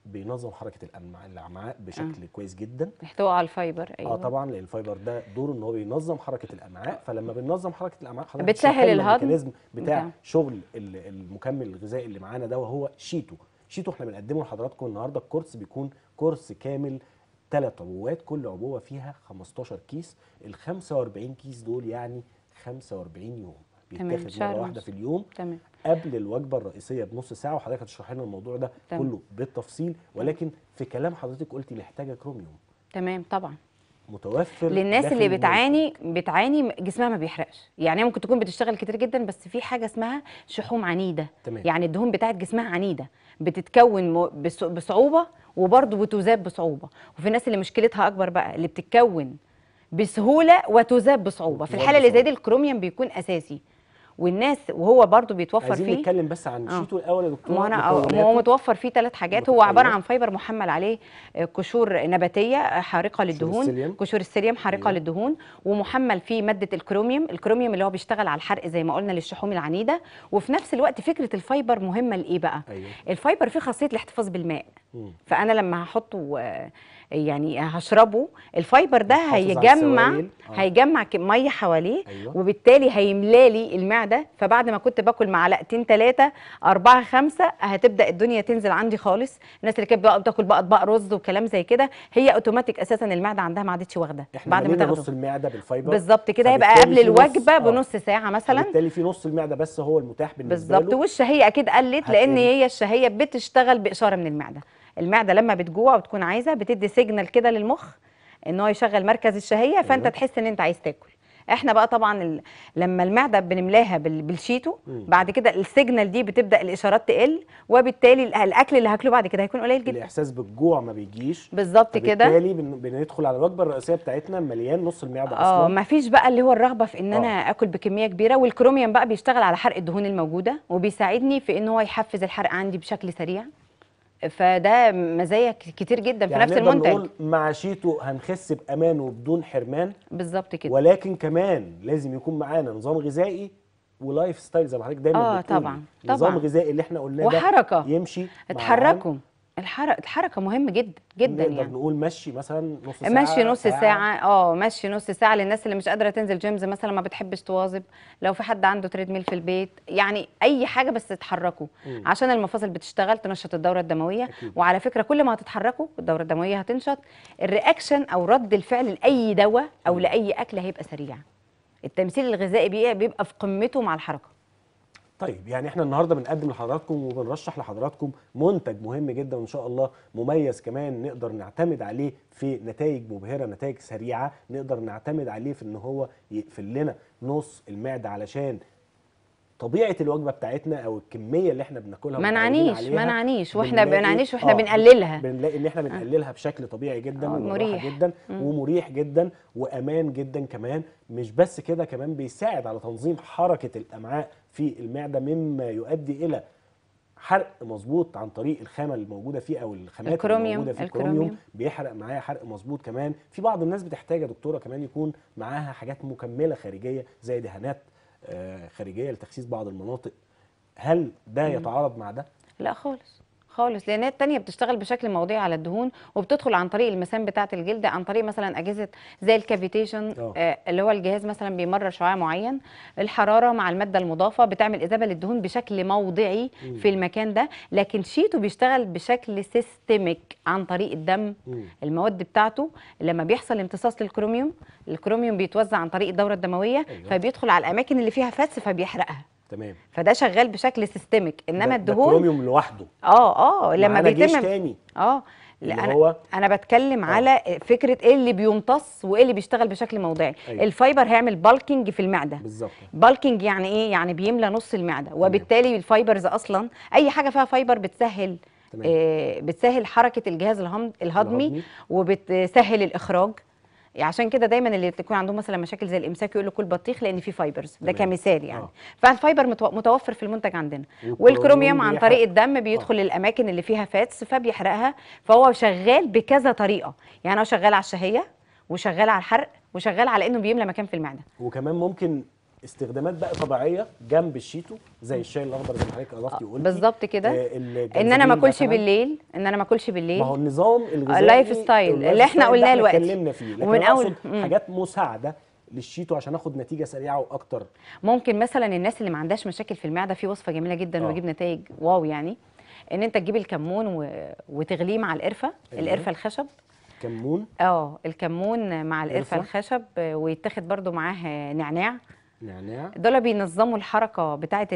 بينظم حركه الامعاء بشكل آه. كويس جدا محتوى على الفايبر آه ايوه اه طبعا لان الفايبر ده دوره ان هو بينظم حركه الامعاء آه. فلما بينظم حركه الامعاء خلاص بتسهل الهضم بتاع ده. نعم. شغل المكمل الغذائي اللي معانا ده وهو شيتو شيتو احنا بنقدمه لحضراتكم النهارده الكورس بيكون كورس كامل ثلاث عبوات كل عبوه فيها 15 كيس ال 45 كيس دول يعني 45 يوم بيتاخد مره واحده في اليوم تمام قبل الوجبه الرئيسيه بنص ساعه وحضرتك هتشرح لنا الموضوع ده تمام. كله بالتفصيل ولكن في كلام حضرتك قلتي محتاجه كروميوم تمام طبعا متوفر للناس اللي بتعاني بتعاني جسمها ما بيحرقش يعني ممكن تكون بتشتغل كتير جدا بس في حاجه اسمها شحوم عنيده تمام. يعني الدهون بتاعت جسمها عنيده بتتكون بصعوبه وبرضه بتذاب بصعوبه وفي الناس اللي مشكلتها اكبر بقى اللي بتتكون بسهوله وتذاب بصعوبه في الحاله اللي زي دي الكروميوم بيكون اساسي والناس وهو برضو بيتوفر عايزين فيه عايزين نتكلم بس عن آه. شيتو الاول يا دكتور ما انا آه، هو متوفر فيه ثلاث حاجات هو عباره طيب. عن فايبر محمل عليه آه، قشور نباتيه آه، حارقه للدهون قشور السيليوم حارقه مم. للدهون ومحمل فيه ماده الكروميوم الكروميوم اللي هو بيشتغل على الحرق زي ما قلنا للشحوم العنيده وفي نفس الوقت فكره الفايبر مهمه لايه بقى أيوه. الفايبر فيه خاصيه الاحتفاظ بالماء فانا لما هحطه يعني هشربه الفايبر ده هيجمع آه. هيجمع ميه حواليه أيوة. وبالتالي هيملالي المعده فبعد ما كنت باكل معلقتين ثلاثه أربعة خمسة هتبدا الدنيا تنزل عندي خالص الناس اللي كانت بقى بتاكل بقى اطباق رز وكلام زي كده هي اوتوماتيك اساسا المعده عندها ما عادتش واخده بعد ما تاخد نص المعده بالفايبر بالظبط كده يبقى قبل الوجبه آه. بنص ساعه مثلا بالتالي في نص المعده بس هو المتاح بالنسبه بالزبط. له بالظبط والشهيه اكيد قلت لان هي الشهيه بتشتغل باشاره من المعده المعده لما بتجوع وتكون عايزه بتدي سيجنال كده للمخ ان هو يشغل مركز الشهيه فانت أيوه. تحس ان انت عايز تاكل احنا بقى طبعا ال... لما المعده بنملاها بال... بالشيتو مم. بعد كده السيجنال دي بتبدا الاشارات تقل وبالتالي الاكل اللي هاكله بعد كده هيكون قليل جدا الاحساس بالجوع ما بيجيش بالظبط كده بالتالي بن... بندخل على الوجبه الرئيسيه بتاعتنا مليان نص المعده آه، اصلا اه ما فيش بقى اللي هو الرغبه في ان انا أوه. اكل بكميه كبيره والكروميوم بقى بيشتغل على حرق الدهون الموجوده وبيساعدني في ان هو يحفز الحرق عندي بشكل سريع فده مزايا كتير جدا يعني في نفس المنتج يعني نقول معاشيته هنخس بامان وبدون حرمان بالظبط كده ولكن كمان لازم يكون معانا نظام غذائي ولايف ستايل زي ما حضرتك دايما اه طبعا نظام طبعا غذائي اللي احنا قلناه ده وحركه يمشي اتحركوا الحركه الحركه مهم جدا جدا نقدر يعني نقول مشي مثلا نص ساعه مشي نص ساعه, ساعة. اه مشي نص ساعه للناس اللي مش قادره تنزل جيمز مثلا ما بتحبش تواظب لو في حد عنده تريد ميل في البيت يعني اي حاجه بس تتحركوا عشان المفاصل بتشتغل تنشط الدوره الدمويه أكيد. وعلى فكره كل ما هتتحركوا الدوره الدمويه هتنشط الرياكشن او رد الفعل لاي دواء او لاي اكله هيبقى سريع التمثيل الغذائي بيبقى في قمته مع الحركه طيب يعني احنا النهارده بنقدم لحضراتكم وبنرشح لحضراتكم منتج مهم جدا وان شاء الله مميز كمان نقدر نعتمد عليه في نتائج مبهره نتائج سريعه نقدر نعتمد عليه في ان هو يقفل لنا نص المعده علشان طبيعه الوجبه بتاعتنا او الكميه اللي احنا بناكلها ما نعانيش ما نعانيش واحنا إيه؟ بنعانيش واحنا آه بنقللها بنلاقي ان احنا آه. بنقللها بشكل طبيعي جدا آه، ومريح جدا ومريح جدا وامان جدا كمان مش بس كده كمان بيساعد على تنظيم حركه الامعاء في المعده مما يؤدي الى حرق مظبوط عن طريق الخامه اللي موجوده فيه او الخامات الكروميوم الموجوده في الكروميوم, الكروميوم بيحرق معايا حرق مظبوط كمان في بعض الناس بتحتاج يا دكتوره كمان يكون معاها حاجات مكمله خارجيه زي دهانات آه، خارجيه لتخسيس بعض المناطق هل ده يتعارض مع ده؟ لا خالص خالص لان التانية بتشتغل بشكل موضعي على الدهون وبتدخل عن طريق المسام بتاعه الجلد عن طريق مثلا اجهزه زي الكافيتيشن آه, آه، اللي هو الجهاز مثلا بيمرر شعاع معين الحراره مع الماده المضافه بتعمل اذابه للدهون بشكل موضعي مم. في المكان ده لكن شيتو بيشتغل بشكل سيستميك عن طريق الدم مم. المواد بتاعته لما بيحصل امتصاص للكروميوم الكروميوم بيتوزع عن طريق الدوره الدمويه أيوة. فبيدخل على الاماكن اللي فيها فتس فبيحرقها تمام فده شغال بشكل سيستميك انما الدهون ده لوحده اه اه لما بيتم تاني اه انا هو... انا بتكلم أوه. على فكره ايه اللي بيمتص وايه اللي بيشتغل بشكل موضعي أيوة. الفايبر هيعمل بالكينج في المعده بالظبط بالكينج يعني ايه يعني بيملى نص المعده وبالتالي الفايبرز اصلا اي حاجه فيها فايبر بتسهل تمام. آه بتسهل حركه الجهاز الهضمي الهضمي وبتسهل الاخراج يعني عشان كده دايما اللي تكون عندهم مثلا مشاكل زي الامساك يقول له كل بطيخ لان فيه فايبرز ده كمثال يعني أوه. فالفايبر متوفر في المنتج عندنا والكروميوم عن طريق الدم بيدخل أوه. الاماكن اللي فيها فاتس فبيحرقها فهو شغال بكذا طريقه يعني هو شغال على الشهيه وشغال على الحرق وشغال على انه بيملى مكان في المعده وكمان ممكن استخدامات بقى طبيعيه جنب الشيتو زي الشاي الاخضر زي ما حضرتك اضفتي آه، وقلتي بالظبط كده آه، ان انا ما اكلش بالليل ان انا ما اكلش بالليل ما هو النظام آه، الغذائي اللايف ستايل اللي احنا قلناه دلوقتي اتكلمنا فيه لكن ومن اول حاجات مساعده للشيتو عشان اخد نتيجه سريعه واكتر ممكن مثلا الناس اللي ما عندهاش مشاكل في المعده في وصفه جميله جدا واجيب نتائج واو يعني ان انت تجيب الكمون و... وتغليه مع القرفه القرفه الخشب كمون اه الكمون مع القرفه الخشب ويتاخد برده معاه نعناع نعناع دول بينظموا الحركه بتاعه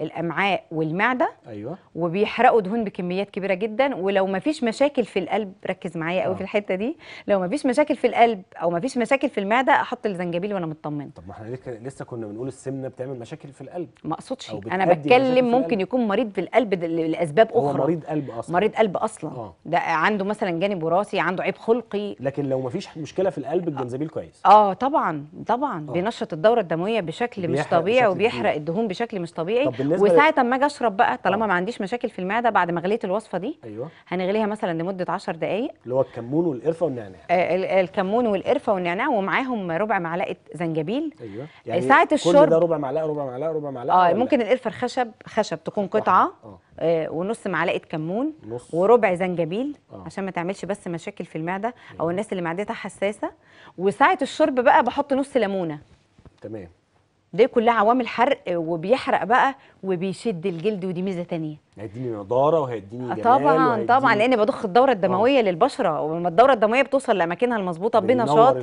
الامعاء والمعده ايوه وبيحرقوا دهون بكميات كبيره جدا ولو ما فيش مشاكل في القلب ركز معايا قوي آه. في الحته دي لو ما فيش مشاكل في القلب او ما فيش مشاكل في المعده احط الزنجبيل وانا مطمنه طب ما احنا لسه كنا بنقول السمنه بتعمل مشاكل في القلب ما اقصدش انا بتكلم ممكن يكون مريض في القلب لاسباب اخرى هو مريض قلب اصلا مريض قلب اصلا آه. ده عنده مثلا جانب وراثي عنده عيب خلقي لكن لو ما فيش مشكله في القلب آه. الزنجبيل كويس اه طبعا طبعا آه. بينشط الدوره الدمويه بشكل مش طبيعي وبيحرق كبير. الدهون بشكل مش طبيعي وساعه ما اجي اشرب بقى طالما آه. ما عنديش مشاكل في المعده بعد ما غليت الوصفه دي ايوه هنغليها مثلا لمده 10 دقائق اللي هو الكمون والقرفه والنعناع آه الكمون والقرفه والنعناع ومعاهم ربع معلقه زنجبيل ايوه آه، يعني ساعه الشرب كل ده ربع معلقه ربع معلقه ربع معلقه اه ممكن القرفه الخشب خشب تكون قطعه آه. آه ونص معلقه كمون نص. وربع زنجبيل آه. عشان ما تعملش بس مشاكل في المعده او أيوة. الناس اللي معدتها حساسه وساعه الشرب بقى بحط نص ليمونه تمام دي كلها عوامل حرق وبيحرق بقى وبيشد الجلد ودي ميزه ثانيه هيديني نضاره وهيديني جمال طبعا وهيديني طبعا لان بضخ الدوره الدمويه آه. للبشره ولما الدوره الدمويه بتوصل لاماكنها المظبوطه بنشاط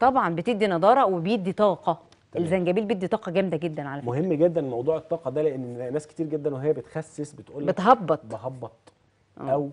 طبعا بتدي نضاره وبيدي طاقه تمام. الزنجبيل بيدي طاقه جامده جدا على فكره مهم جدا موضوع الطاقه ده لان ناس كتير جدا وهي بتخسس بتقول بتهبط بهبط آه. او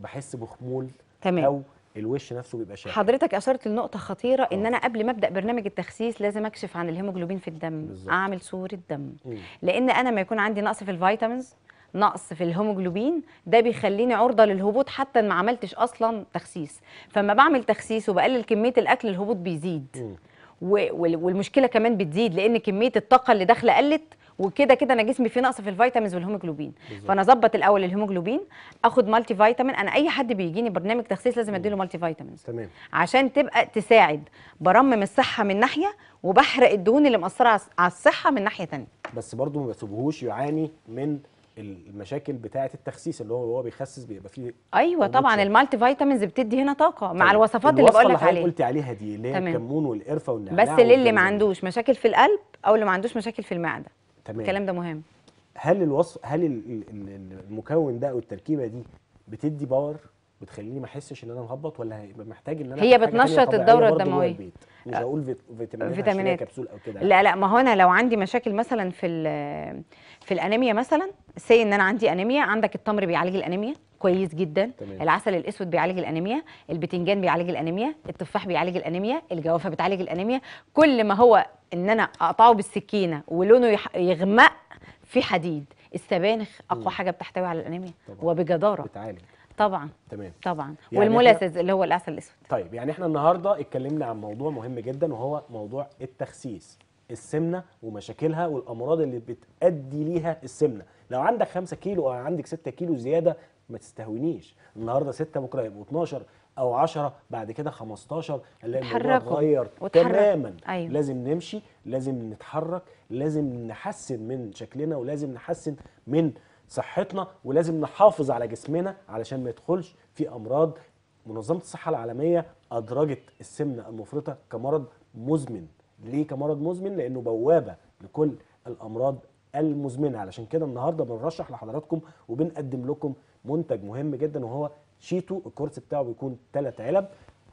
بحس بخمول تمام او الوش نفسه بيبقى شاحن حضرتك اشرت لنقطه خطيره أوه. ان آه. انا قبل ما ابدا برنامج التخسيس لازم اكشف عن الهيموجلوبين في الدم بالزبط. اعمل صوره دم مم. لان انا ما يكون عندي نقص في الفيتامينز نقص في الهيموجلوبين ده بيخليني عرضه للهبوط حتى ما عملتش اصلا تخسيس فما بعمل تخسيس وبقلل كميه الاكل الهبوط بيزيد مم. والمشكله كمان بتزيد لان كميه الطاقه اللي داخله قلت وكده كده انا جسمي فيه نقص في الفيتامينز والهيموجلوبين فانا اظبط الاول الهيموجلوبين اخد مالتي فيتامين انا اي حد بيجيني برنامج تخسيس لازم اديله مالتي فيتامينز تمام عشان تبقى تساعد برمم الصحه من ناحيه وبحرق الدهون اللي مأثره على الصحه من ناحيه ثانيه بس برضه ما بسيبهوش يعاني من المشاكل بتاعه التخسيس اللي هو هو بيخسس بيبقى فيه ايوه طبعا المالتي فيتامينز بتدي هنا طاقه طيب. مع الوصفات اللي بقول لك عليها قلت عليها دي اللي هي الكمون والقرفه والنعناع بس للي ما عندوش مشاكل في القلب او اللي ما عندوش مشاكل في المعده تمام الكلام ده مهم هل الوصف هل المكون ده او التركيبه دي بتدي باور بتخليني ما احسش ان انا مهبط ولا هيبقى محتاج ان انا هي بتنشط الدوره الدمويه مش هقول فيتامينات فيتامينات كبسول او كده لا لا ما هو انا لو عندي مشاكل مثلا في في الانيميا مثلا سي ان انا عندي انيميا عندك التمر بيعالج الانيميا كويس جدا تمام. العسل الاسود بيعالج الانيميا البتنجان بيعالج الانيميا التفاح بيعالج الانيميا الجوافه بتعالج الانيميا كل ما هو ان انا اقطعه بالسكينه ولونه يغمق في حديد السبانخ اقوى حاجه بتحتوي على الانيميا وبجداره بتعالج طبعا تمام طبعا يعني والملاسز اللي هو العسل الاسود طيب يعني احنا النهارده اتكلمنا عن موضوع مهم جدا وهو موضوع التخسيس السمنه ومشاكلها والامراض اللي بتادي ليها السمنه لو عندك 5 كيلو او عندك 6 كيلو زياده ما تستهونيش النهارده 6 بكره يبقوا 12 او 10 بعد كده 15 اللي الموضوع اتغير تماما أيوه. لازم نمشي لازم نتحرك لازم نحسن من شكلنا ولازم نحسن من صحتنا ولازم نحافظ على جسمنا علشان ما يدخلش في امراض منظمه الصحه العالميه ادرجت السمنه المفرطه كمرض مزمن ليه كمرض مزمن لانه بوابه لكل الامراض المزمنه علشان كده النهارده بنرشح لحضراتكم وبنقدم لكم منتج مهم جدا وهو شيتو الكورس بتاعه بيكون ثلاث علب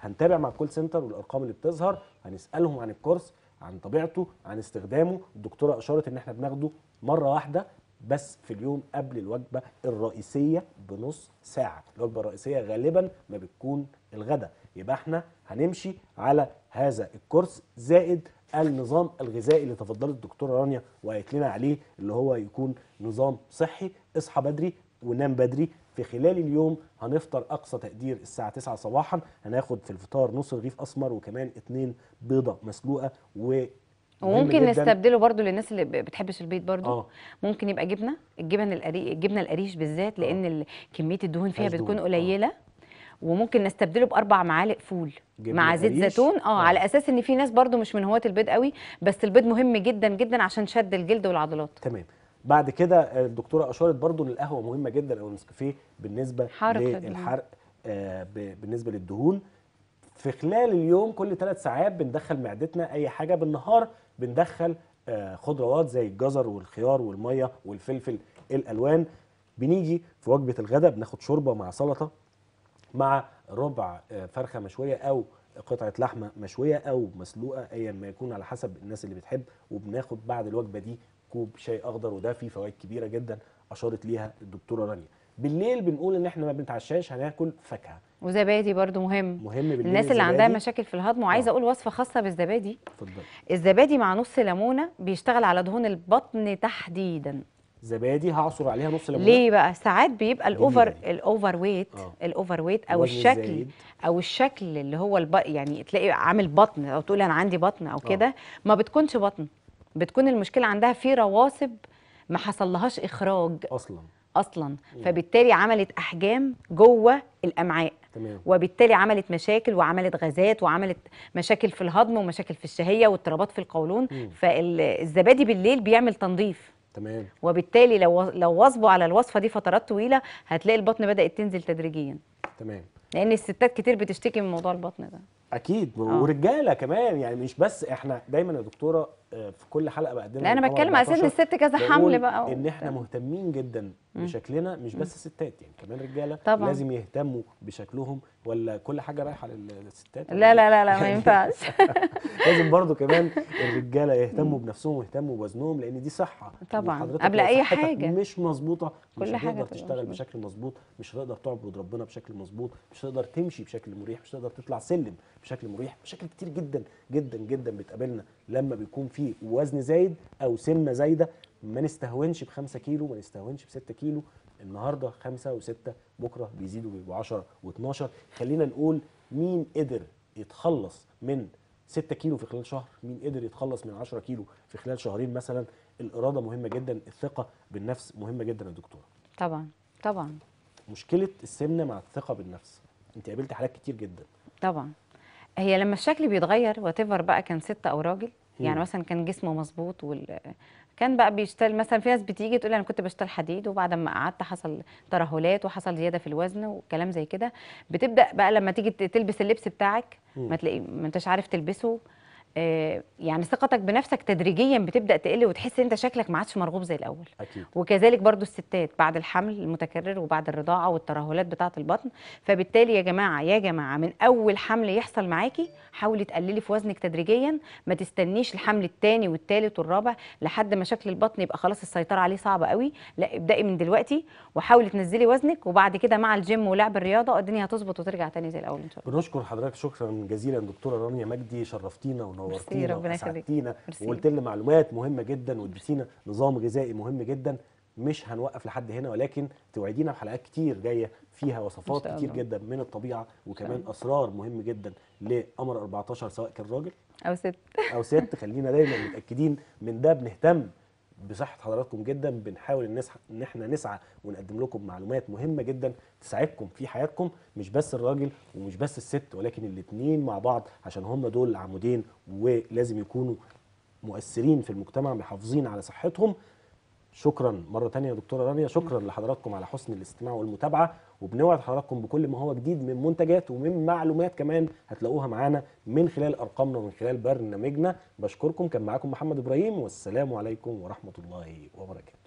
هنتابع مع الكول سنتر والارقام اللي بتظهر هنسالهم عن الكورس عن طبيعته عن استخدامه الدكتوره اشارت ان احنا بناخده مره واحده بس في اليوم قبل الوجبه الرئيسيه بنص ساعه الوجبه الرئيسيه غالبا ما بتكون الغداء يبقى احنا هنمشي على هذا الكورس زائد النظام الغذائي اللي تفضلت الدكتوره رانيا وقالت لنا عليه اللي هو يكون نظام صحي اصحى بدري ونام بدري في خلال اليوم هنفطر اقصى تقدير الساعه 9 صباحا هناخد في الفطار نص رغيف اسمر وكمان اثنين بيضه مسلوقه و وممكن نستبدله برضو للناس اللي بتحبش البيض برضو آه. ممكن يبقى جبنه الجبن الجبنه القريش بالذات لان آه. كميه الدهون فيها بتكون آه. قليله وممكن نستبدله باربع معالق فول مع زيت زيتون آه،, اه على اساس ان في ناس برضو مش من هواة البيض قوي بس البيض مهم جدا جدا عشان شد الجلد والعضلات تمام بعد كده الدكتوره اشارت برضو ان القهوه مهمه جدا او النسكافيه بالنسبه حرق للحرق آه بالنسبه للدهون في خلال اليوم كل ثلاث ساعات بندخل معدتنا اي حاجه بالنهار بندخل آه خضروات زي الجزر والخيار والميه والفلفل الالوان بنيجي في وجبه الغداء بناخد شوربه مع سلطه مع ربع آه فرخه مشويه او قطعه لحمه مشويه او مسلوقه ايا ما يكون على حسب الناس اللي بتحب وبناخد بعد الوجبه دي كوب شاي اخضر وده فيه فوائد كبيره جدا اشارت ليها الدكتوره رانيا بالليل بنقول ان احنا ما بنتعشاش هناكل فاكهه وزبادي برضو مهم مهم بالليل الناس اللي عندها مشاكل في الهضم وعايزه آه. اقول وصفه خاصه بالزبادي اتفضل الزبادي مع نص ليمونه بيشتغل على دهون البطن تحديدا زبادي هعصر عليها نص ليمونه ليه بقى ساعات بيبقى الاوفر الاوفر ويت آه. الاوفر ويت او الشكل الزايد. او الشكل اللي هو الب... يعني تلاقي عامل بطن او تقول انا عندي بطن او آه. كده ما بتكونش بطن بتكون المشكله عندها في رواسب ما حصل لهاش اخراج اصلا اصلا فبالتالي عملت احجام جوه الامعاء تمام. وبالتالي عملت مشاكل وعملت غازات وعملت مشاكل في الهضم ومشاكل في الشهيه واضطرابات في القولون مم. فالزبادي بالليل بيعمل تنظيف تمام وبالتالي لو لو واظبوا على الوصفه دي فترات طويله هتلاقي البطن بدات تنزل تدريجيا تمام لان الستات كتير بتشتكي من موضوع البطن ده اكيد أوه. ورجاله كمان يعني مش بس احنا دايما يا دكتوره آه، في كل حلقه بقدمها لا انا بتكلم على ان الست كذا حمل بقى ان احنا مهتمين جدا بشكلنا مش بس الستات يعني كمان رجاله طبعا. لازم يهتموا بشكلهم ولا كل حاجه رايحه للستات لا لا لا لا ما يعني ينفعش لازم برضو كمان الرجاله يهتموا بنفسهم ويهتموا بوزنهم لان دي صحه طبعا قبل اي حاجه مش مظبوطه كل مش هتقدر تشتغل بشكل مظبوط مش هتقدر تعبد ربنا بشكل مظبوط مش هتقدر تمشي بشكل مريح مش هتقدر تطلع سلم بشكل مريح مشاكل كتير جدا جدا جدا بتقابلنا لما بيكون في وزن زايد او سمنه زايده ما نستهونش ب 5 كيلو ما نستهونش ب 6 كيلو النهارده 5 و6 بكره بيزيدوا بيبقوا 10 و12 خلينا نقول مين قدر يتخلص من 6 كيلو في خلال شهر مين قدر يتخلص من 10 كيلو في خلال شهرين مثلا الاراده مهمه جدا الثقه بالنفس مهمه جدا يا دكتوره طبعا طبعا مشكله السمنه مع الثقه بالنفس انت قابلت حالات كتير جدا طبعا هي لما الشكل بيتغير واتيفر بقى كان ست او راجل يعني مثلا كان جسمه مظبوط وال... كان بقى بيشتغل مثلا في ناس بتيجي تقول انا كنت بشتغل حديد وبعد ما قعدت حصل ترهلات وحصل زياده في الوزن وكلام زي كده بتبدا بقى لما تيجي تلبس اللبس بتاعك ما تلاقي ما انتش عارف تلبسه آه، يعني ثقتك بنفسك تدريجيا بتبدا تقل وتحس انت شكلك ما عادش مرغوب زي الاول أكيد. وكذلك برضو الستات بعد الحمل المتكرر وبعد الرضاعه والترهلات بتاعه البطن فبالتالي يا جماعه يا جماعه من اول حمل يحصل معاكي حاولي تقللي في وزنك تدريجيا ما تستنيش الحمل الثاني والثالث والرابع لحد ما شكل البطن يبقى خلاص السيطره عليه صعبه قوي لا ابدأي من دلوقتي وحاولي تنزلي وزنك وبعد كده مع الجيم ولعب الرياضه الدنيا هتظبط وترجع تاني زي الاول ان شاء الله بنشكر حضرتك شكرا جزيلا دكتوره رانيا مجدي شرفتينا ونورتينا نورتينا وسعدتينا وقلت لنا معلومات مهمه جدا ودرسينا نظام غذائي مهم جدا مش هنوقف لحد هنا ولكن توعدينا بحلقات كتير جايه فيها وصفات كتير جدا من الطبيعه وكمان اسرار مهم جدا لقمر 14 سواء كان راجل او ست او ست خلينا دايما متاكدين من ده بنهتم بصحه حضراتكم جدا بنحاول ان احنا نسعى ونقدم لكم معلومات مهمه جدا تساعدكم في حياتكم مش بس الراجل ومش بس الست ولكن الاثنين مع بعض عشان هم دول العمودين ولازم يكونوا مؤثرين في المجتمع محافظين على صحتهم شكرا مره تانية يا دكتوره رانيا شكرا لحضراتكم على حسن الاستماع والمتابعه وبنوعد حضراتكم بكل ما هو جديد من منتجات ومن معلومات كمان هتلاقوها معانا من خلال ارقامنا ومن خلال برنامجنا بشكركم كان معاكم محمد ابراهيم والسلام عليكم ورحمه الله وبركاته